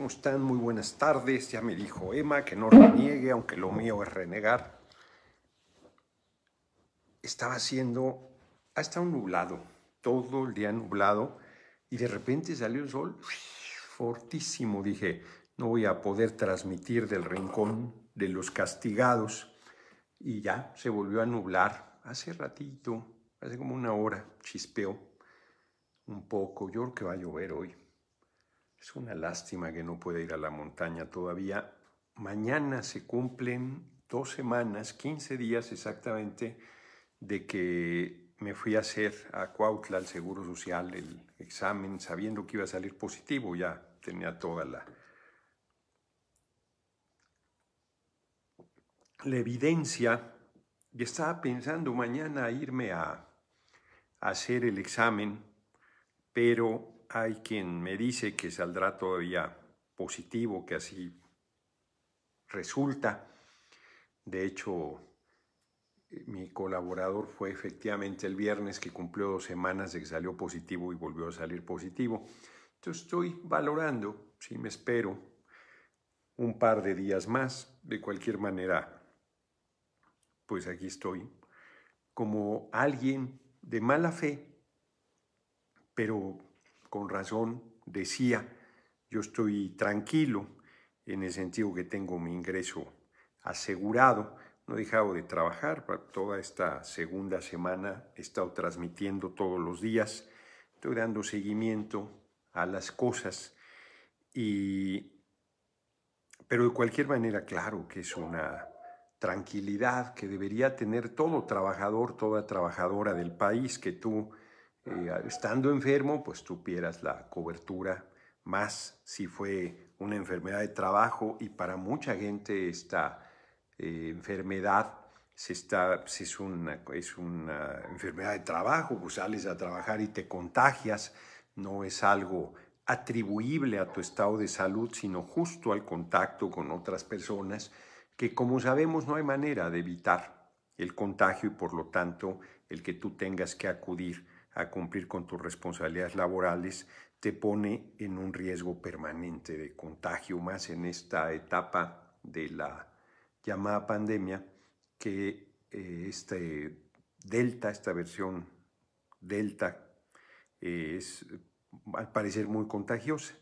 ¿Cómo están? Muy buenas tardes. Ya me dijo Emma que no reniegue, aunque lo mío es renegar. Estaba haciendo hasta un nublado, todo el día nublado, y de repente salió un sol fortísimo. Dije, no voy a poder transmitir del rincón de los castigados. Y ya se volvió a nublar hace ratito, hace como una hora, chispeó un poco. Yo creo que va a llover hoy. Es una lástima que no pueda ir a la montaña todavía. Mañana se cumplen dos semanas, 15 días exactamente, de que me fui a hacer a Cuautla al Seguro Social el examen sabiendo que iba a salir positivo. Ya tenía toda la, la evidencia y estaba pensando mañana irme a hacer el examen, pero hay quien me dice que saldrá todavía positivo, que así resulta. De hecho, mi colaborador fue efectivamente el viernes que cumplió dos semanas de que salió positivo y volvió a salir positivo. Entonces estoy valorando, si me espero, un par de días más. De cualquier manera, pues aquí estoy como alguien de mala fe, pero con razón decía, yo estoy tranquilo en el sentido que tengo mi ingreso asegurado, no he dejado de trabajar, toda esta segunda semana he estado transmitiendo todos los días, estoy dando seguimiento a las cosas y pero de cualquier manera claro que es una tranquilidad que debería tener todo trabajador, toda trabajadora del país que tú Ah, estando enfermo, pues tuvieras la cobertura más si fue una enfermedad de trabajo y para mucha gente esta eh, enfermedad está, es, una, es una enfermedad de trabajo, pues sales a trabajar y te contagias, no es algo atribuible a tu estado de salud, sino justo al contacto con otras personas, que como sabemos no hay manera de evitar el contagio y por lo tanto el que tú tengas que acudir a cumplir con tus responsabilidades laborales, te pone en un riesgo permanente de contagio, más en esta etapa de la llamada pandemia, que eh, este delta, esta versión delta, eh, es al parecer muy contagiosa.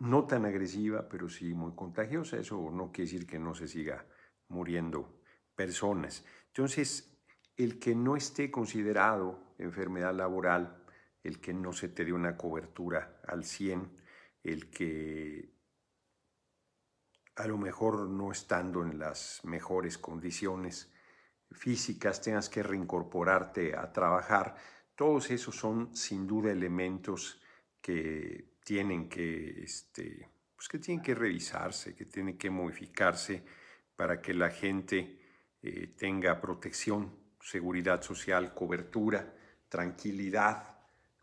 No tan agresiva, pero sí muy contagiosa. Eso no quiere decir que no se siga muriendo personas. Entonces, el que no esté considerado enfermedad laboral, el que no se te dé una cobertura al 100, el que a lo mejor no estando en las mejores condiciones físicas tengas que reincorporarte a trabajar, todos esos son sin duda elementos que tienen que, este, pues que, tienen que revisarse, que tienen que modificarse para que la gente eh, tenga protección seguridad social, cobertura, tranquilidad,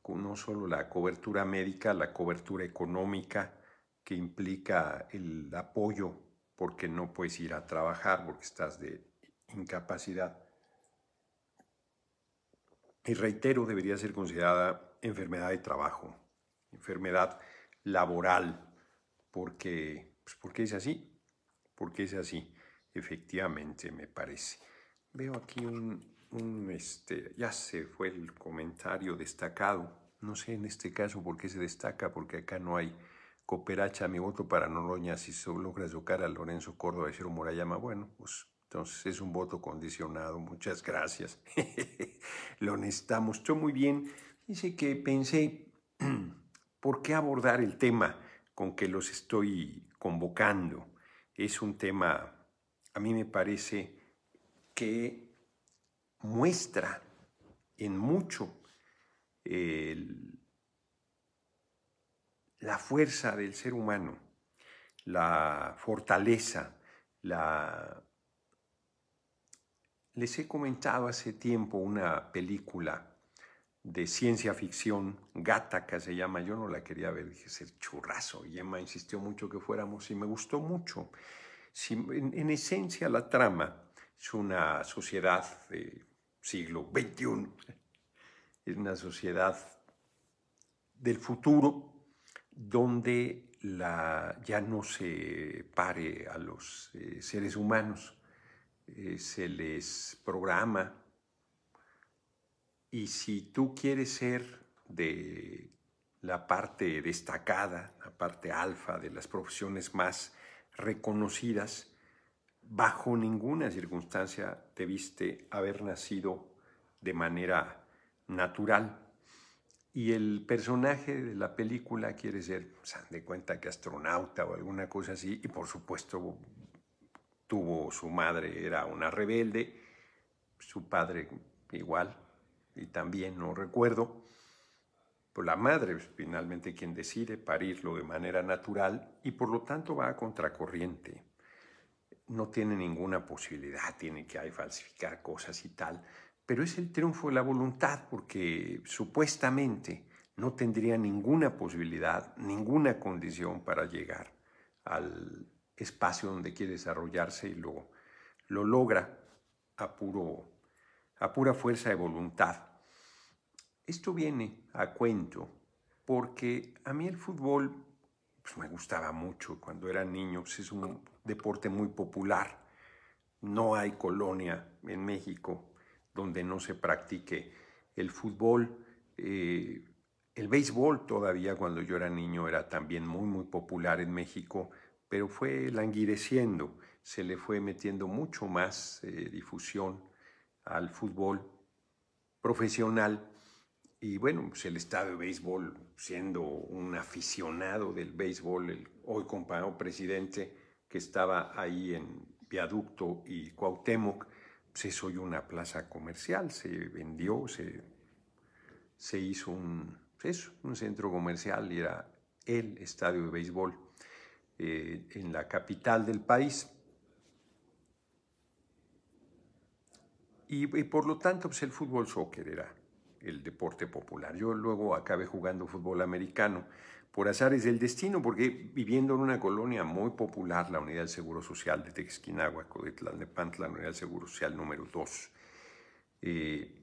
no solo la cobertura médica, la cobertura económica que implica el apoyo porque no puedes ir a trabajar, porque estás de incapacidad. Y reitero, debería ser considerada enfermedad de trabajo, enfermedad laboral, porque, pues, porque es así, porque es así, efectivamente me parece. Veo aquí un, este, ya se fue el comentario destacado. No sé en este caso por qué se destaca, porque acá no hay cooperacha. Mi voto para Noroña si solo tocar a Lorenzo Córdoba y Ciro Morayama, Bueno, pues entonces es un voto condicionado. Muchas gracias. Lo necesitamos. Yo muy bien. Dice que pensé, ¿por qué abordar el tema con que los estoy convocando? Es un tema, a mí me parece que muestra en mucho la fuerza del ser humano, la fortaleza, la... Les he comentado hace tiempo una película de ciencia ficción, Gataca se llama, yo no la quería ver, dije, es churrazo, y Emma insistió mucho que fuéramos y me gustó mucho. en esencia la trama es una sociedad del siglo XXI, es una sociedad del futuro donde la, ya no se pare a los eh, seres humanos, eh, se les programa. Y si tú quieres ser de la parte destacada, la parte alfa de las profesiones más reconocidas, bajo ninguna circunstancia debiste haber nacido de manera natural. Y el personaje de la película quiere ser, pues, de cuenta que astronauta o alguna cosa así, y por supuesto tuvo su madre, era una rebelde, su padre igual, y también no recuerdo. Pues la madre es pues, finalmente quien decide parirlo de manera natural y por lo tanto va a contracorriente no tiene ninguna posibilidad, tiene que falsificar cosas y tal, pero es el triunfo de la voluntad porque supuestamente no tendría ninguna posibilidad, ninguna condición para llegar al espacio donde quiere desarrollarse y lo, lo logra a, a pura fuerza de voluntad. Esto viene a cuento porque a mí el fútbol pues, me gustaba mucho cuando era niño, pues, es un, deporte muy popular. No hay colonia en México donde no se practique el fútbol. Eh, el béisbol todavía cuando yo era niño era también muy, muy popular en México, pero fue languideciendo, se le fue metiendo mucho más eh, difusión al fútbol profesional. Y bueno, pues el estado de béisbol, siendo un aficionado del béisbol, el hoy compañero presidente, que estaba ahí en Viaducto y Cuauhtémoc, se pues soy una plaza comercial, se vendió, se, hizo un, pues un centro comercial y era el estadio de béisbol eh, en la capital del país. Y, por lo tanto, pues el fútbol soccer era el deporte popular. Yo luego acabé jugando fútbol americano por es el destino, porque viviendo en una colonia muy popular, la Unidad del Seguro Social de Texquinahuaco, de Tlalnepantla, la Unidad Seguro Social número 2, eh,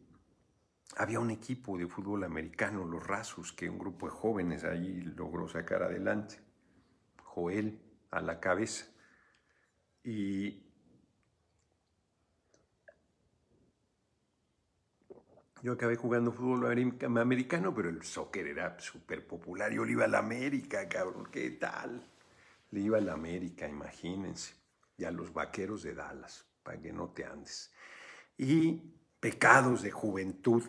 había un equipo de fútbol americano, los Rasos, que un grupo de jóvenes ahí logró sacar adelante. Joel a la cabeza. Y Yo acabé jugando fútbol americano, pero el soccer era súper popular. Yo le iba a la América, cabrón, ¿qué tal? Le iba a la América, imagínense. Y a los vaqueros de Dallas, para que no te andes. Y pecados de juventud.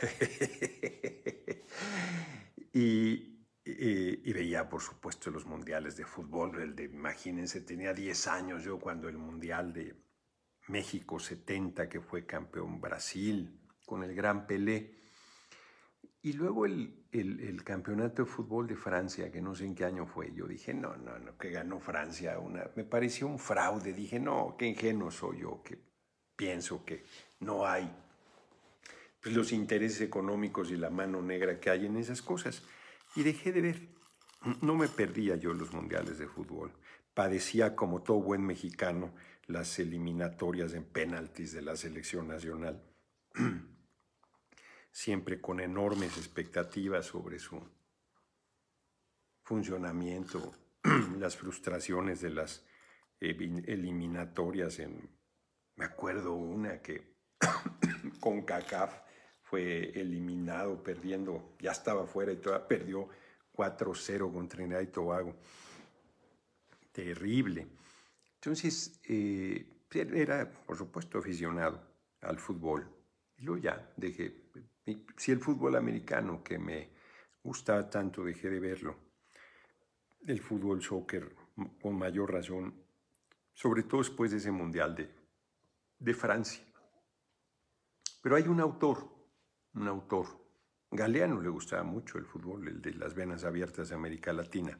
y, veía, por supuesto, los mundiales de fútbol. El de, imagínense, tenía 10 años yo cuando el mundial de México 70, que fue campeón Brasil con el gran Pelé. Y luego el, el, campeonato de fútbol de Francia, que no sé en qué año fue, yo dije, no, no, no, que ganó Francia, una, me pareció un fraude, dije, no, qué ingenuo soy yo, que pienso que no hay pues, los intereses económicos y la mano negra que hay en esas cosas. Y dejé de ver, no me perdía yo los mundiales de fútbol, padecía como todo buen mexicano las eliminatorias en penaltis de la selección nacional siempre con enormes expectativas sobre su funcionamiento, las frustraciones de las eh, eliminatorias en, me acuerdo una que con CACAF fue eliminado perdiendo, ya estaba fuera y todavía perdió 4-0 contra Trinidad y Tobago. Terrible. Entonces, eh, era, por supuesto, aficionado al fútbol. Y luego ya dejé si el fútbol americano, que me gusta tanto, dejé de verlo, el fútbol soccer con mayor razón, sobre todo después de ese Mundial de, de Francia. Pero hay un autor, un autor, Galeano le gustaba mucho el fútbol, el de las venas abiertas de América Latina.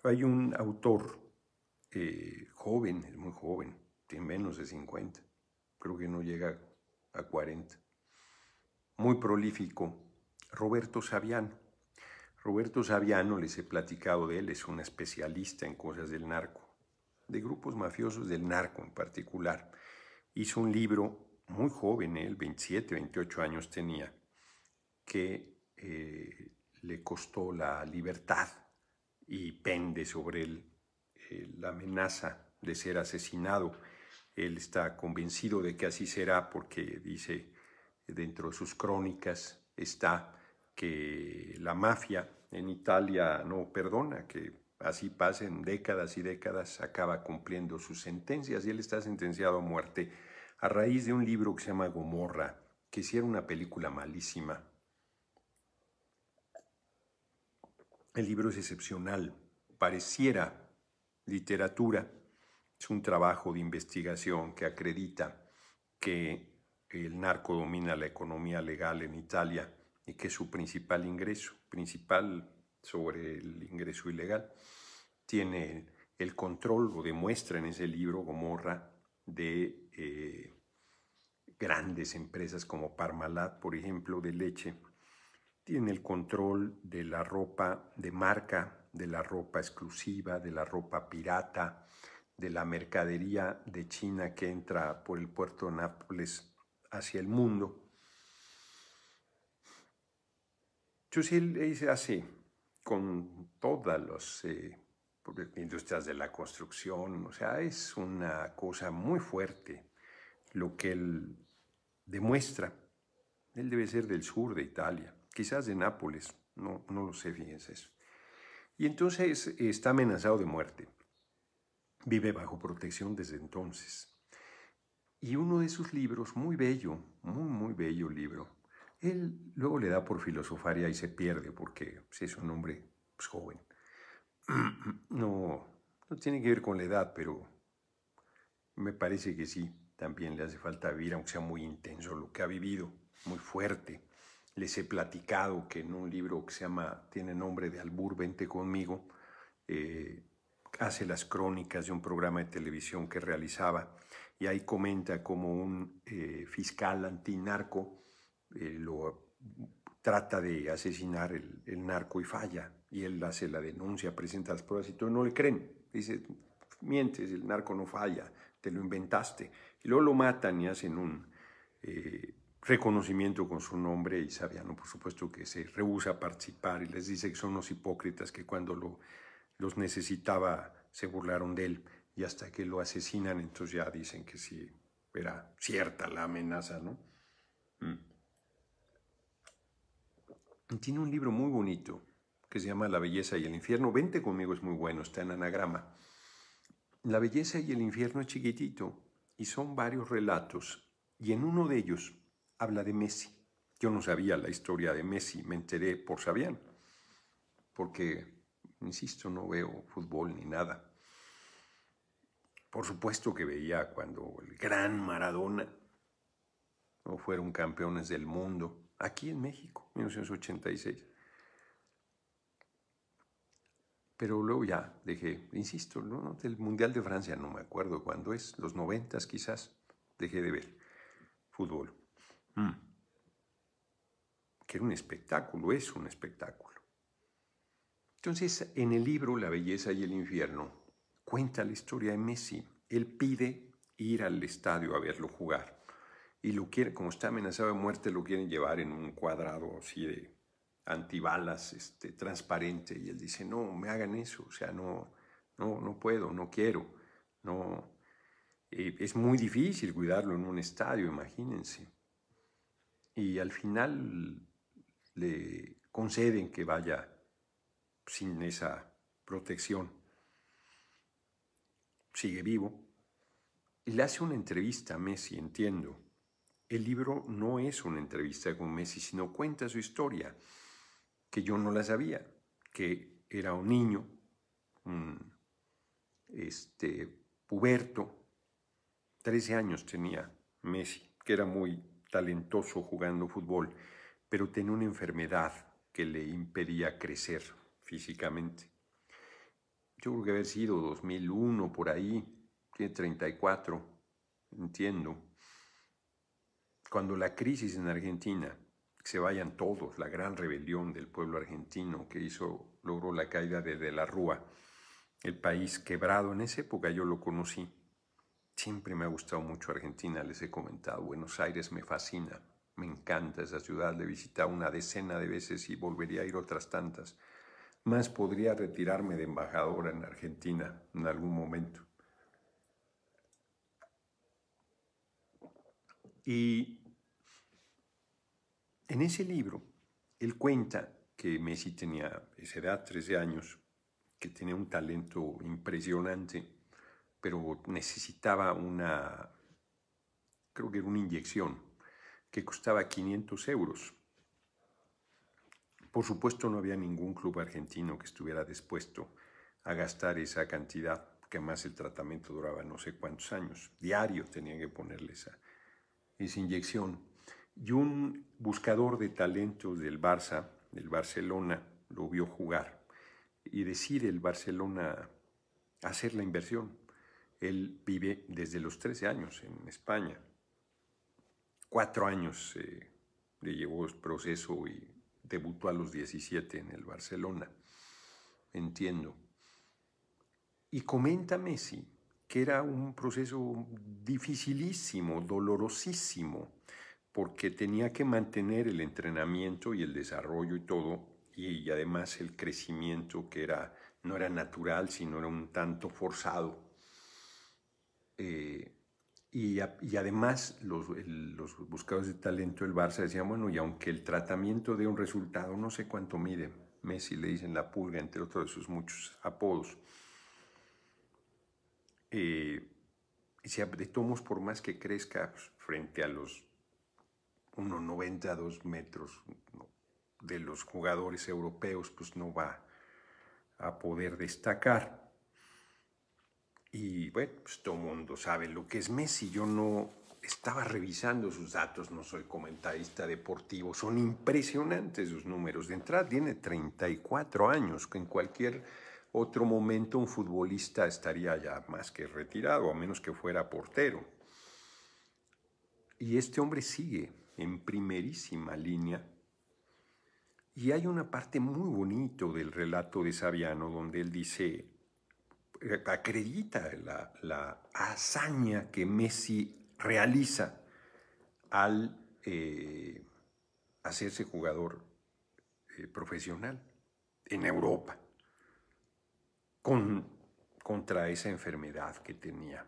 Pero hay un autor eh, joven, es muy joven, tiene menos de 50, creo que no llega a 40, muy prolífico, Roberto Saviano. Roberto Saviano, les he platicado de él, es un especialista en cosas del narco, de grupos mafiosos del narco en particular. Hizo un libro muy joven, él 27, 28 años tenía, que eh, le costó la libertad y pende sobre él eh, la amenaza de ser asesinado. Él está convencido de que así será porque dice, dentro de sus crónicas está que la mafia en Italia no perdona, que así pasen décadas y décadas, acaba cumpliendo sus sentencias y él está sentenciado a muerte a raíz de un libro que se llama Gomorra, que hiciera una película malísima. El libro es excepcional, pareciera literatura, es un trabajo de investigación que acredita que el narco domina la economía legal en Italia y que es su principal ingreso, principal sobre el ingreso ilegal, tiene el control, lo demuestra en ese libro Gomorra, de eh, grandes empresas como Parmalat, por ejemplo, de leche, tiene el control de la ropa de marca, de la ropa exclusiva, de la ropa pirata, de la mercadería de China que entra por el puerto de Nápoles hacia el mundo. Chusil le dice así, con todas las eh, industrias de la construcción, o sea, es una cosa muy fuerte lo que él demuestra. Él debe ser del sur de Italia, quizás de Nápoles, no, no lo sé, fíjense eso. Y entonces está amenazado de muerte. Vive bajo protección desde entonces. Y uno de sus libros, muy bello, muy, muy bello libro, él luego le da por filosofaria y se pierde porque pues, es un hombre pues, joven. No, no tiene que ver con la edad, pero me parece que sí, también le hace falta vivir, aunque sea muy intenso lo que ha vivido, muy fuerte. Les he platicado que en un libro que se llama, tiene nombre de Albur, vente conmigo, eh, hace las crónicas de un programa de televisión que realizaba y ahí comenta como un eh, fiscal antinarco narco eh, lo trata de asesinar el, narco y falla. Y él hace la denuncia, presenta las pruebas y todo, no le creen. Dice, mientes, el narco no falla, te lo inventaste. Y luego lo matan y hacen un eh, reconocimiento con su nombre y Sabiano, por supuesto, que se rehúsa a participar y les dice que son los hipócritas que cuando lo, los necesitaba se burlaron de él y hasta que lo asesinan, entonces ya dicen que sí, era cierta la amenaza, ¿no? Mm. Tiene un libro muy bonito que se llama La belleza y el infierno. Vente conmigo, es muy bueno, está en anagrama. La belleza y el infierno es chiquitito y son varios relatos y en uno de ellos habla de Messi. Yo no sabía la historia de Messi, me enteré por Sabian. porque, insisto, no veo fútbol ni nada. Por supuesto que veía cuando el gran Maradona fueron campeones del mundo aquí en México, 1986. Pero luego ya dejé, insisto, el del Mundial de Francia no me acuerdo cuándo es, los noventas quizás, dejé de ver fútbol. Mm. Que era un espectáculo, es un espectáculo. Entonces, en el libro La belleza y el infierno, cuenta la historia de Messi. Él pide ir al estadio a verlo jugar. Y lo quiere, como está amenazado de muerte, lo quieren llevar en un cuadrado así de antibalas, este, transparente. Y él dice, no, me hagan eso. O sea, no, no, no puedo, no quiero. No, es muy difícil cuidarlo en un estadio, imagínense. Y al final le conceden que vaya sin esa protección sigue vivo, y le hace una entrevista a Messi, entiendo. El libro no es una entrevista con Messi, sino cuenta su historia, que yo no la sabía, que era un niño, este, puberto, 13 años tenía Messi, que era muy talentoso jugando fútbol, pero tenía una enfermedad que le impedía crecer físicamente yo creo que haber sido 2001 por ahí, tiene 34, entiendo. Cuando la crisis en Argentina, que se vayan todos, la gran rebelión del pueblo argentino que hizo, logró la caída de De la Rúa, el país quebrado en esa época, yo lo conocí. Siempre me ha gustado mucho Argentina, les he comentado, Buenos Aires me fascina, me encanta esa ciudad, le he visitado una decena de veces y volvería a ir otras tantas más podría retirarme de embajadora en Argentina en algún momento. Y en ese libro, él cuenta que Messi tenía esa edad, 13 años, que tenía un talento impresionante, pero necesitaba una, creo que era una inyección, que costaba 500 euros por supuesto no había ningún club argentino que estuviera dispuesto a gastar esa cantidad, que más el tratamiento duraba no sé cuántos años. Diario tenía que ponerle esa, esa inyección. Y un buscador de talentos del Barça, del Barcelona, lo vio jugar y decide el Barcelona hacer la inversión. Él vive desde los 13 años en España. Cuatro años eh, le llevó el proceso y debutó a los 17 en el Barcelona. Entiendo. Y comenta Messi que era un proceso dificilísimo, dolorosísimo, porque tenía que mantener el entrenamiento y el desarrollo y todo, y además el crecimiento que era, no era natural, sino era un tanto forzado. Eh, y, además los, buscadores de talento del Barça decían, bueno, y aunque el tratamiento dé un resultado, no sé cuánto mide, Messi le dicen la pulga, entre otros de sus muchos apodos. Eh, y si de tomos, por más que crezca pues, frente a los 1,90, metros de los jugadores europeos, pues no va a poder destacar. Y bueno, pues, todo el mundo sabe lo que es Messi. Yo no estaba revisando sus datos, no soy comentarista deportivo. Son impresionantes sus números. De entrada tiene 34 años, que en cualquier otro momento un futbolista estaría ya más que retirado, a menos que fuera portero. Y este hombre sigue en primerísima línea. Y hay una parte muy bonito del relato de Saviano donde él dice, acredita la, hazaña que Messi realiza al eh, hacerse jugador eh, profesional en Europa con, contra esa enfermedad que tenía,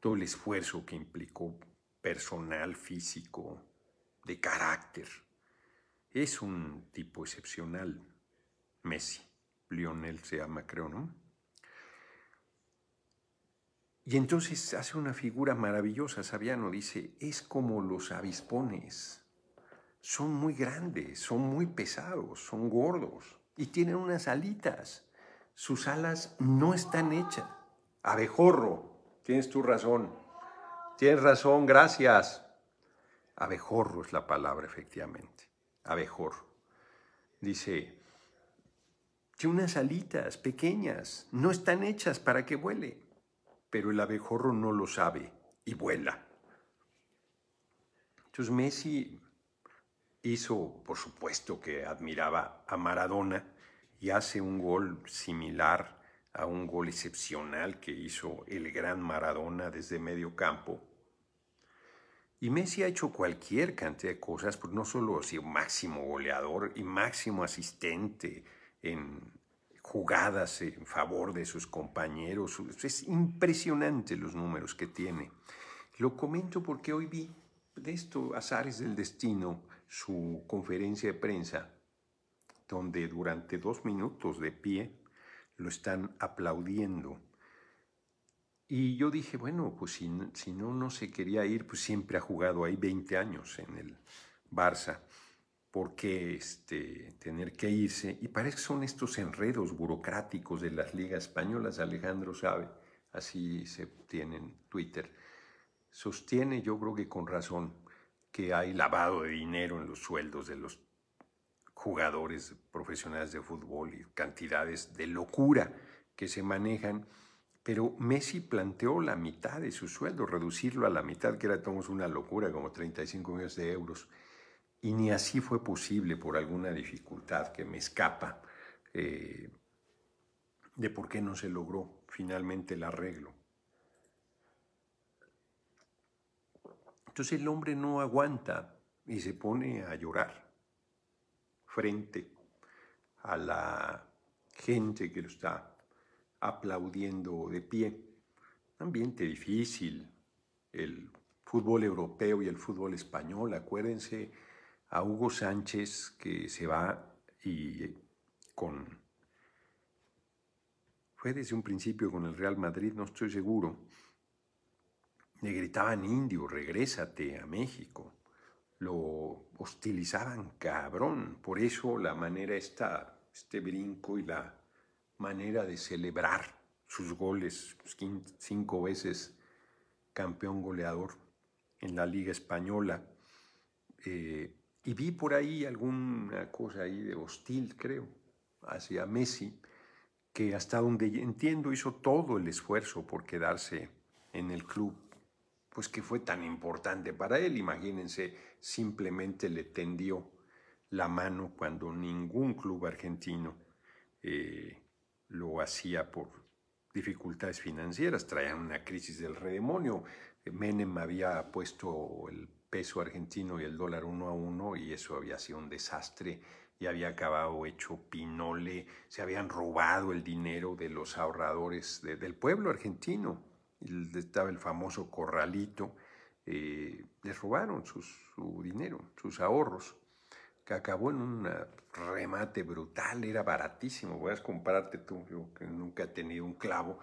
todo el esfuerzo que implicó personal, físico, de carácter. Es un tipo excepcional, Messi. Lionel se llama, creo, ¿no? Y entonces hace una figura maravillosa, Sabiano dice, es como los avispones. Son muy grandes, son muy pesados, son gordos y tienen unas alitas. Sus alas no están hechas. Abejorro, tienes tu razón. Tienes razón, gracias. Abejorro es la palabra, efectivamente. Abejorro. Dice, tiene unas alitas pequeñas, no están hechas para que vuele pero el abejorro no lo sabe y vuela. Entonces Messi hizo, por supuesto que admiraba a Maradona y hace un gol similar a un gol excepcional que hizo el gran Maradona desde medio campo. Y Messi ha hecho cualquier cantidad de cosas, por pues, no solo ha sido máximo goleador y máximo asistente en, jugadas en favor de sus compañeros. Es impresionante los números que tiene. Lo comento porque hoy vi de esto, Azares del Destino, su conferencia de prensa, donde durante dos minutos de pie lo están aplaudiendo. Y yo dije, bueno, pues si, no, no se quería ir, pues siempre ha jugado ahí 20 años en el Barça por qué este, tener que irse. Y parece que son estos enredos burocráticos de las ligas españolas, Alejandro sabe, así se tiene en Twitter. Sostiene, yo creo que con razón, que hay lavado de dinero en los sueldos de los jugadores profesionales de fútbol y cantidades de locura que se manejan. Pero Messi planteó la mitad de su sueldo, reducirlo a la mitad, que era una locura, como 35 millones de euros y ni así fue posible por alguna dificultad que me escapa eh, de por qué no se logró finalmente el arreglo. Entonces el hombre no aguanta y se pone a llorar frente a la gente que lo está aplaudiendo de pie. Ambiente difícil, el fútbol europeo y el fútbol español, acuérdense, a Hugo Sánchez que se va y con... Fue desde un principio con el Real Madrid, no estoy seguro. Le gritaban indio, regrésate a México. Lo hostilizaban cabrón. Por eso la manera está, este brinco y la manera de celebrar sus goles, pues, cinco veces campeón goleador en la Liga Española. Eh, y vi por ahí alguna cosa ahí de hostil, creo, hacia Messi, que hasta donde entiendo hizo todo el esfuerzo por quedarse en el club, pues que fue tan importante para él. Imagínense, simplemente le tendió la mano cuando ningún club argentino eh, lo hacía por dificultades financieras, traían una crisis del redemonio. Menem había puesto el peso argentino y el dólar uno a uno y eso había sido un desastre y había acabado hecho pinole, se habían robado el dinero de los ahorradores del pueblo argentino, estaba el famoso corralito, eh, les robaron su dinero, sus ahorros, que acabó en un remate brutal, era baratísimo, voy a comprarte tú, yo que nunca he tenido un clavo,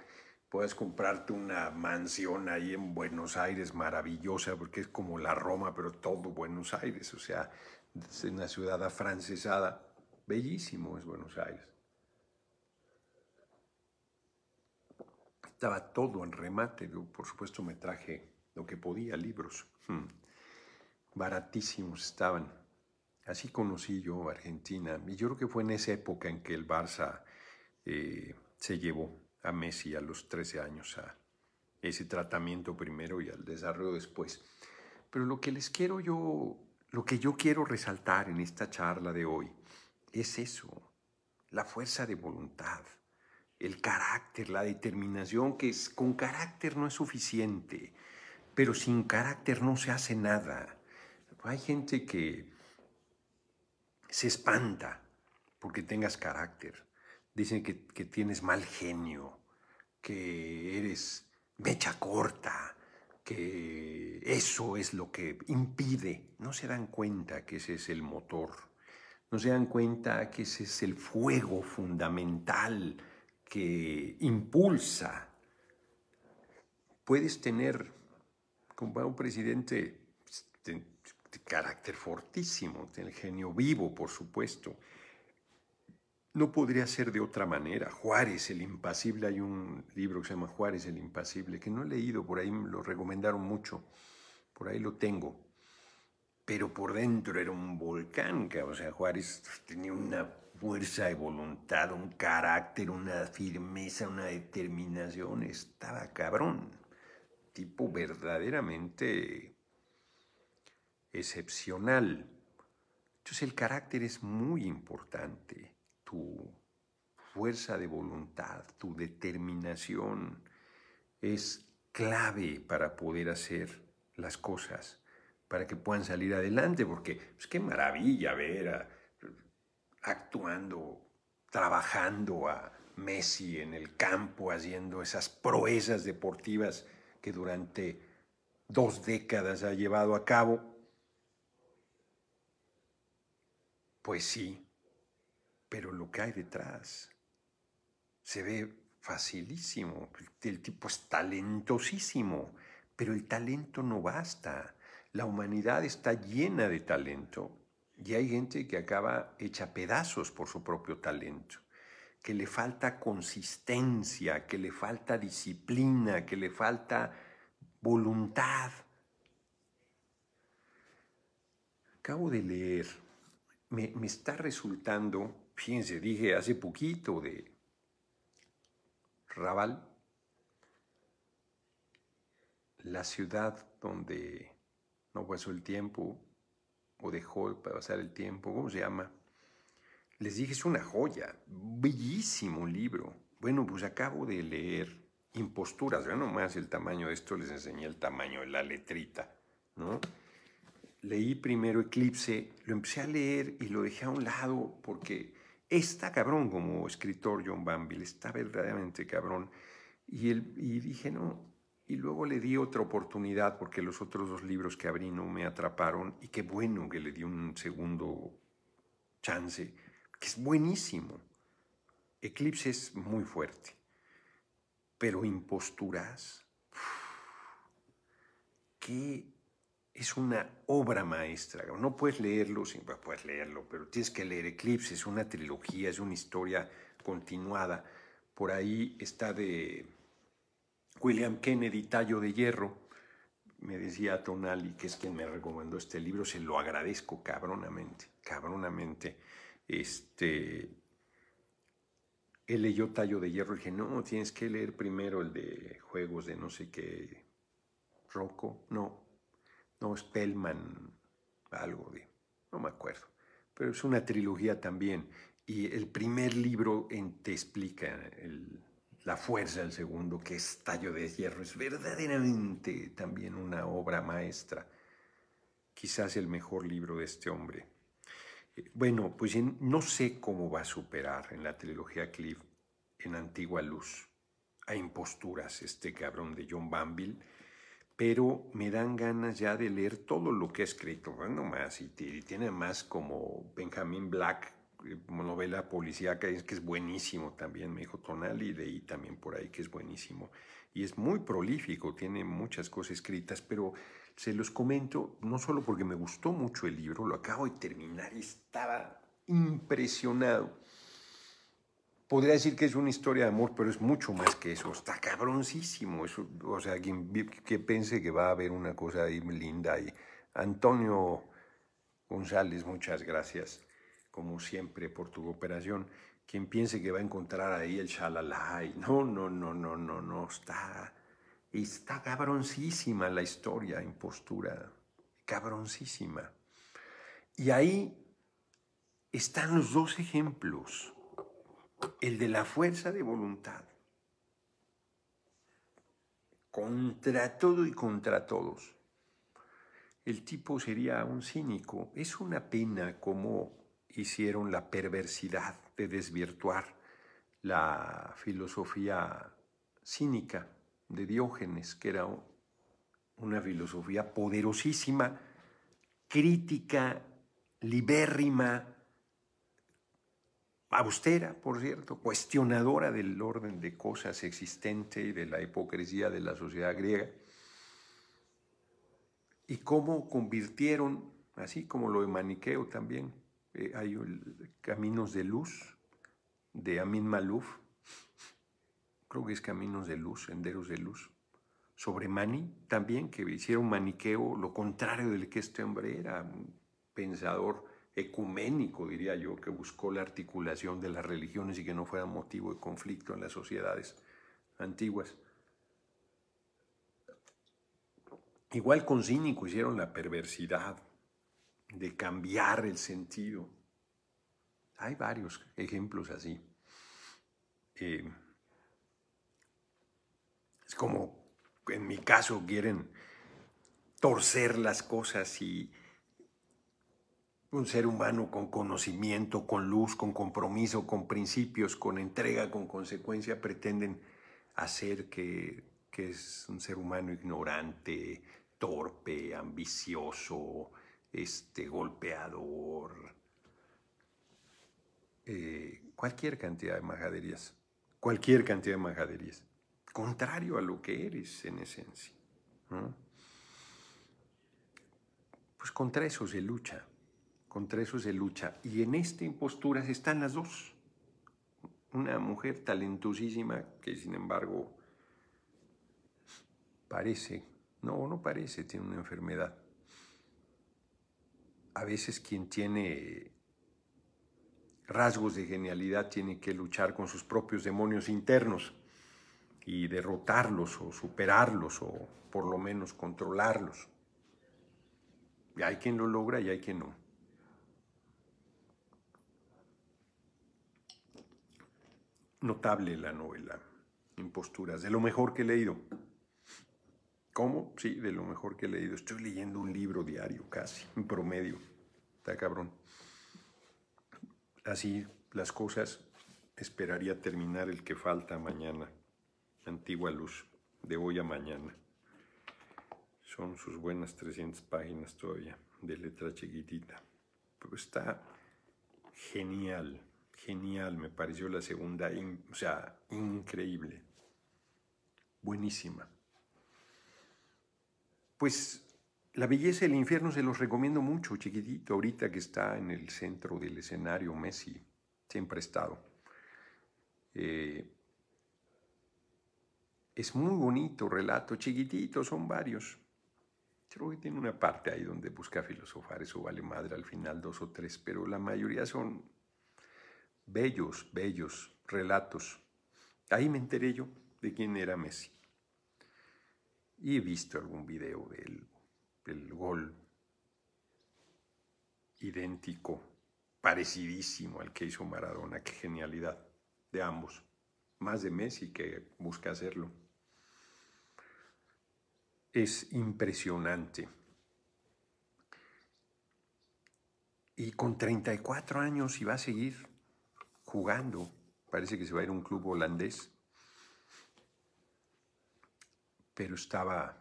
Puedes comprarte una mansión ahí en Buenos Aires maravillosa, porque es como la Roma, pero todo Buenos Aires. O sea, es una ciudad afrancesada. Bellísimo es Buenos Aires. Estaba todo en remate. Yo, por supuesto, me traje lo que podía, libros. Hmm. Baratísimos estaban. Así conocí yo Argentina. Y yo creo que fue en esa época en que el Barça eh, se llevó a Messi a los 13 años a ese tratamiento primero y al desarrollo después. Pero lo que les quiero yo, lo que yo quiero resaltar en esta charla de hoy es eso, la fuerza de voluntad, el carácter, la determinación que es, con carácter no es suficiente, pero sin carácter no se hace nada. Hay gente que se espanta porque tengas carácter Dicen que, tienes mal genio, que eres mecha corta, que eso es lo que impide. No se dan cuenta que ese es el motor. No se dan cuenta que ese es el fuego fundamental que impulsa. Puedes tener, como un presidente de, pues, carácter fortísimo, el genio vivo, por supuesto, no podría ser de otra manera. Juárez el Impasible, hay un libro que se llama Juárez el Impasible, que no he leído, por ahí me lo recomendaron mucho, por ahí lo tengo. Pero por dentro era un volcán, que, o sea, Juárez tenía una fuerza de voluntad, un carácter, una firmeza, una determinación, estaba cabrón. Tipo verdaderamente excepcional. Entonces el carácter es muy importante tu fuerza de voluntad, tu determinación es clave para poder hacer las cosas, para que puedan salir adelante, porque es pues, qué maravilla ver actuando, trabajando a Messi en el campo, haciendo esas proezas deportivas que durante dos décadas ha llevado a cabo. Pues sí, pero lo que hay detrás se ve facilísimo. El tipo es talentosísimo, pero el talento no basta. La humanidad está llena de talento y hay gente que acaba hecha pedazos por su propio talento, que le falta consistencia, que le falta disciplina, que le falta voluntad. Acabo de leer, me, me está resultando Fíjense, dije hace poquito de Raval, la ciudad donde no pasó el tiempo o dejó pasar el tiempo, ¿cómo se llama? Les dije, es una joya, bellísimo libro. Bueno, pues acabo de leer Imposturas, vean nomás el tamaño de esto, les enseñé el tamaño de la letrita, Leí primero Eclipse, lo empecé a leer y lo dejé a un lado porque Está cabrón como escritor John Banville, está verdaderamente cabrón. Y, él, y dije, no. Y luego le di otra oportunidad porque los otros dos libros que abrí no me atraparon y qué bueno que le di un segundo chance, que es buenísimo. Eclipse es muy fuerte, pero imposturas, qué es una obra maestra. No puedes leerlo, sin, pues, puedes leerlo, pero tienes que leer Eclipse, es una trilogía, es una historia continuada. Por ahí está de William Kennedy, Tallo de Hierro. Me decía Tonali, que es quien me recomendó este libro, se lo agradezco cabronamente, cabronamente. Este, él leyó Tallo de Hierro y dije, no, tienes que leer primero el de Juegos de no sé qué, Rocco, no, no, Spellman, algo de, no me acuerdo, pero es una trilogía también. Y el primer libro te explica la fuerza del segundo, que es Tallo de Hierro, es verdaderamente también una obra maestra, quizás el mejor libro de este hombre. Eh, bueno, pues no sé cómo va a superar en la trilogía Cliff en Antigua Luz a imposturas este cabrón de John Banville pero me dan ganas ya de leer todo lo que ha escrito, bueno, más, y, tiene más como Benjamin Black, eh, novela policíaca, que es buenísimo también, me dijo Tonali, ahí también por ahí que es buenísimo, y es muy prolífico, tiene muchas cosas escritas, pero se los comento no solo porque me gustó mucho el libro, lo acabo de terminar y estaba impresionado podría decir que es una historia de amor, pero es mucho más que eso. Está cabroncísimo. o sea, quien, que piense que va a haber una cosa ahí linda. Y Antonio González, muchas gracias, como siempre, por tu cooperación. Quien piense que va a encontrar ahí el shalala. no, no, no, no, no, no. Está, está cabroncísima la historia, impostura. Cabroncísima. Y ahí están los dos ejemplos el de la fuerza de voluntad. Contra todo y contra todos. El tipo sería un cínico. Es una pena cómo hicieron la perversidad de desvirtuar la filosofía cínica de Diógenes, que era una filosofía poderosísima, crítica, libérrima, austera, por cierto, cuestionadora del orden de cosas existente y de la hipocresía de la sociedad griega, y cómo convirtieron, así como lo de Maniqueo también, eh, hay Caminos de Luz de Amin Maluf, creo que es Caminos de Luz, Senderos de Luz, sobre Mani también, que hicieron Maniqueo, lo contrario del que este hombre era, pensador ecuménico, diría yo, que buscó la articulación de las religiones y que no fuera motivo de conflicto en las sociedades antiguas. Igual con Cínico hicieron la perversidad de cambiar el sentido. Hay varios ejemplos así. Eh, es como, en mi caso, quieren torcer las cosas y un ser humano con conocimiento, con luz, con compromiso, con principios, con entrega, con consecuencia, pretenden hacer que, es un ser humano ignorante, torpe, ambicioso, este, golpeador, eh, cualquier cantidad de majaderías, cualquier cantidad de majaderías, contrario a lo que eres en esencia. Pues contra eso se lucha contra eso se lucha. Y en esta impostura están las dos. Una mujer talentosísima que sin embargo parece, no, no parece, tiene una enfermedad. A veces quien tiene rasgos de genialidad tiene que luchar con sus propios demonios internos y derrotarlos o superarlos o por lo menos controlarlos. Y hay quien lo logra y hay quien no. notable la novela Imposturas, de lo mejor que he leído. ¿Cómo? Sí, de lo mejor que he leído. Estoy leyendo un libro diario, casi, en promedio. Está cabrón. Así las cosas, esperaría terminar el que falta mañana. Antigua Luz, de hoy a mañana. Son sus buenas 300 páginas todavía, de letra chiquitita. Pero está genial genial, me pareció la segunda, o sea, increíble, buenísima. Pues la belleza del infierno se los recomiendo mucho, chiquitito, ahorita que está en el centro del escenario Messi, siempre ha estado. Eh, es muy bonito, relato, chiquitito, son varios. Creo que tiene una parte ahí donde busca filosofar, eso vale madre al final, dos o tres, pero la mayoría son bellos, bellos relatos. Ahí me enteré yo de quién era Messi. Y he visto algún video del, gol idéntico, parecidísimo al que hizo Maradona. Qué genialidad de ambos. Más de Messi que busca hacerlo. Es impresionante. Y con 34 años y va a seguir jugando. Parece que se va a ir un club holandés. Pero estaba...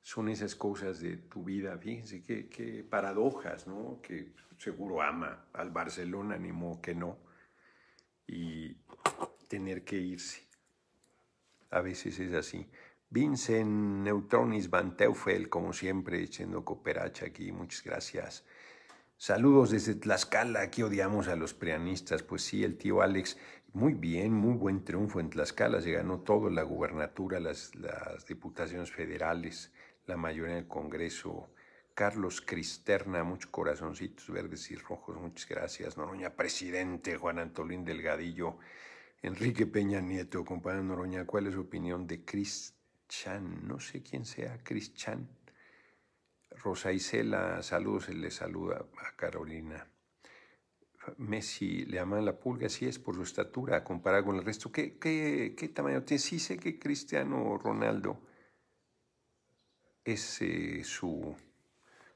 Son esas cosas de tu vida, fíjense qué, paradojas, ¿no? Que seguro ama al Barcelona, ni modo que no. Y tener que irse. A veces es así. Vincent Neutronis Van Teufel, como siempre, echando cooperacha aquí. Muchas gracias. Saludos desde Tlaxcala, aquí odiamos a los preanistas, Pues sí, el tío Alex, muy bien, muy buen triunfo en Tlaxcala. Se ganó todo, la gubernatura, las, diputaciones federales, la mayoría en el Congreso. Carlos Cristerna, muchos corazoncitos verdes y rojos, muchas gracias. Noroña, presidente, Juan Antolín Delgadillo, Enrique Peña Nieto, compañero Noroña, ¿cuál es su opinión de Chris Chan? No sé quién sea Chris Chan. Rosa Isela, saludos, le saluda a Carolina. Messi le aman la pulga, si es por su estatura, comparado con el resto. ¿Qué, qué, qué tamaño tiene? Sí sé que Cristiano Ronaldo es eh, su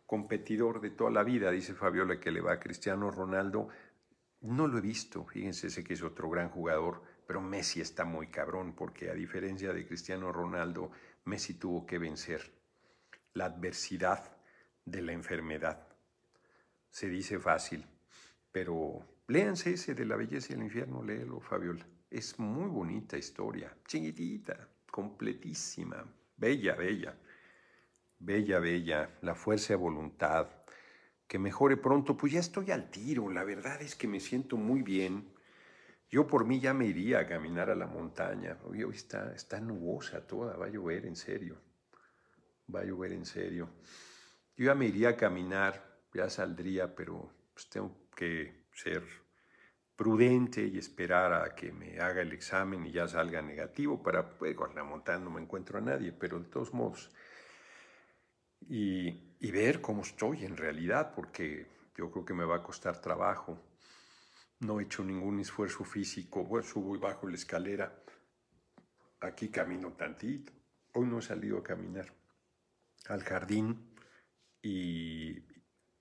competidor de toda la vida, dice Fabiola, que le va a Cristiano Ronaldo. No lo he visto, fíjense, sé que es otro gran jugador, pero Messi está muy cabrón, porque a diferencia de Cristiano Ronaldo, Messi tuvo que vencer la adversidad de la enfermedad. Se dice fácil, pero léanse ese de la belleza y el infierno, léelo, Fabiola. Es muy bonita historia, chiquitita, completísima, bella, bella, bella, bella, la fuerza de voluntad, que mejore pronto, pues ya estoy al tiro, la verdad es que me siento muy bien. Yo por mí ya me iría a caminar a la montaña. Hoy, está, está nubosa toda, va a llover, en serio va a llover en serio. Yo ya me iría a caminar, ya saldría, pero pues, tengo que ser prudente y esperar a que me haga el examen y ya salga negativo para, pues con la montaña no me encuentro a nadie, pero de todos modos, y, ver cómo estoy en realidad, porque yo creo que me va a costar trabajo. No he hecho ningún esfuerzo físico, subo y bajo la escalera, aquí camino tantito, hoy no he salido a caminar al jardín y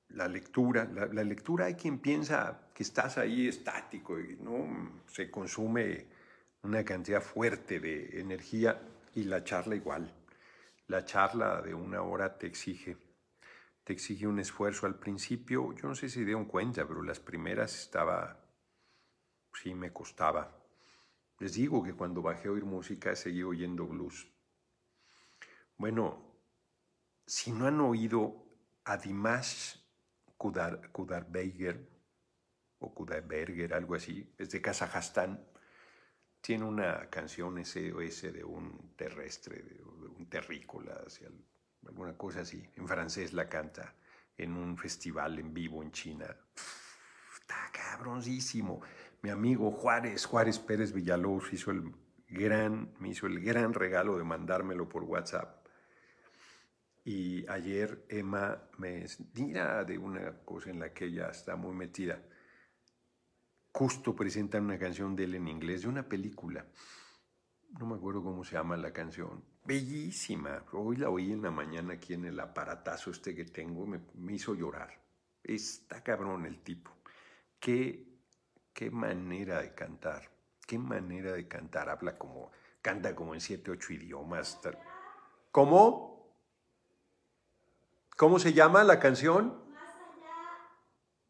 la lectura. La, lectura hay quien piensa que estás ahí estático y no se consume una cantidad fuerte de energía y la charla igual. La charla de una hora te exige, te exige un esfuerzo. Al principio, yo no sé si dieron cuenta, pero las primeras estaba, sí me costaba. Les digo que cuando bajé a oír música seguí oyendo blues. Bueno, si no han oído a Dimash Kudar, Kudarberger, o Kudarberger, algo así, es de Kazajstán, tiene una canción SOS de un terrestre, de, un terrícola, alguna cosa así. En francés la canta en un festival en vivo en China. está cabronísimo. Mi amigo Juárez, Juárez Pérez Villalobos hizo el gran, me hizo el gran regalo de mandármelo por WhatsApp y ayer Emma me dirá de una cosa en la que ella está muy metida. Justo presentan una canción de él en inglés de una película. No me acuerdo cómo se llama la canción. Bellísima. Hoy la oí en la mañana aquí en el aparatazo este que tengo. Me, hizo llorar. Está cabrón el tipo. Qué, qué manera de cantar. Qué manera de cantar. Habla como, canta como en siete, ocho idiomas. ¿Cómo? ¿Cómo se llama la canción?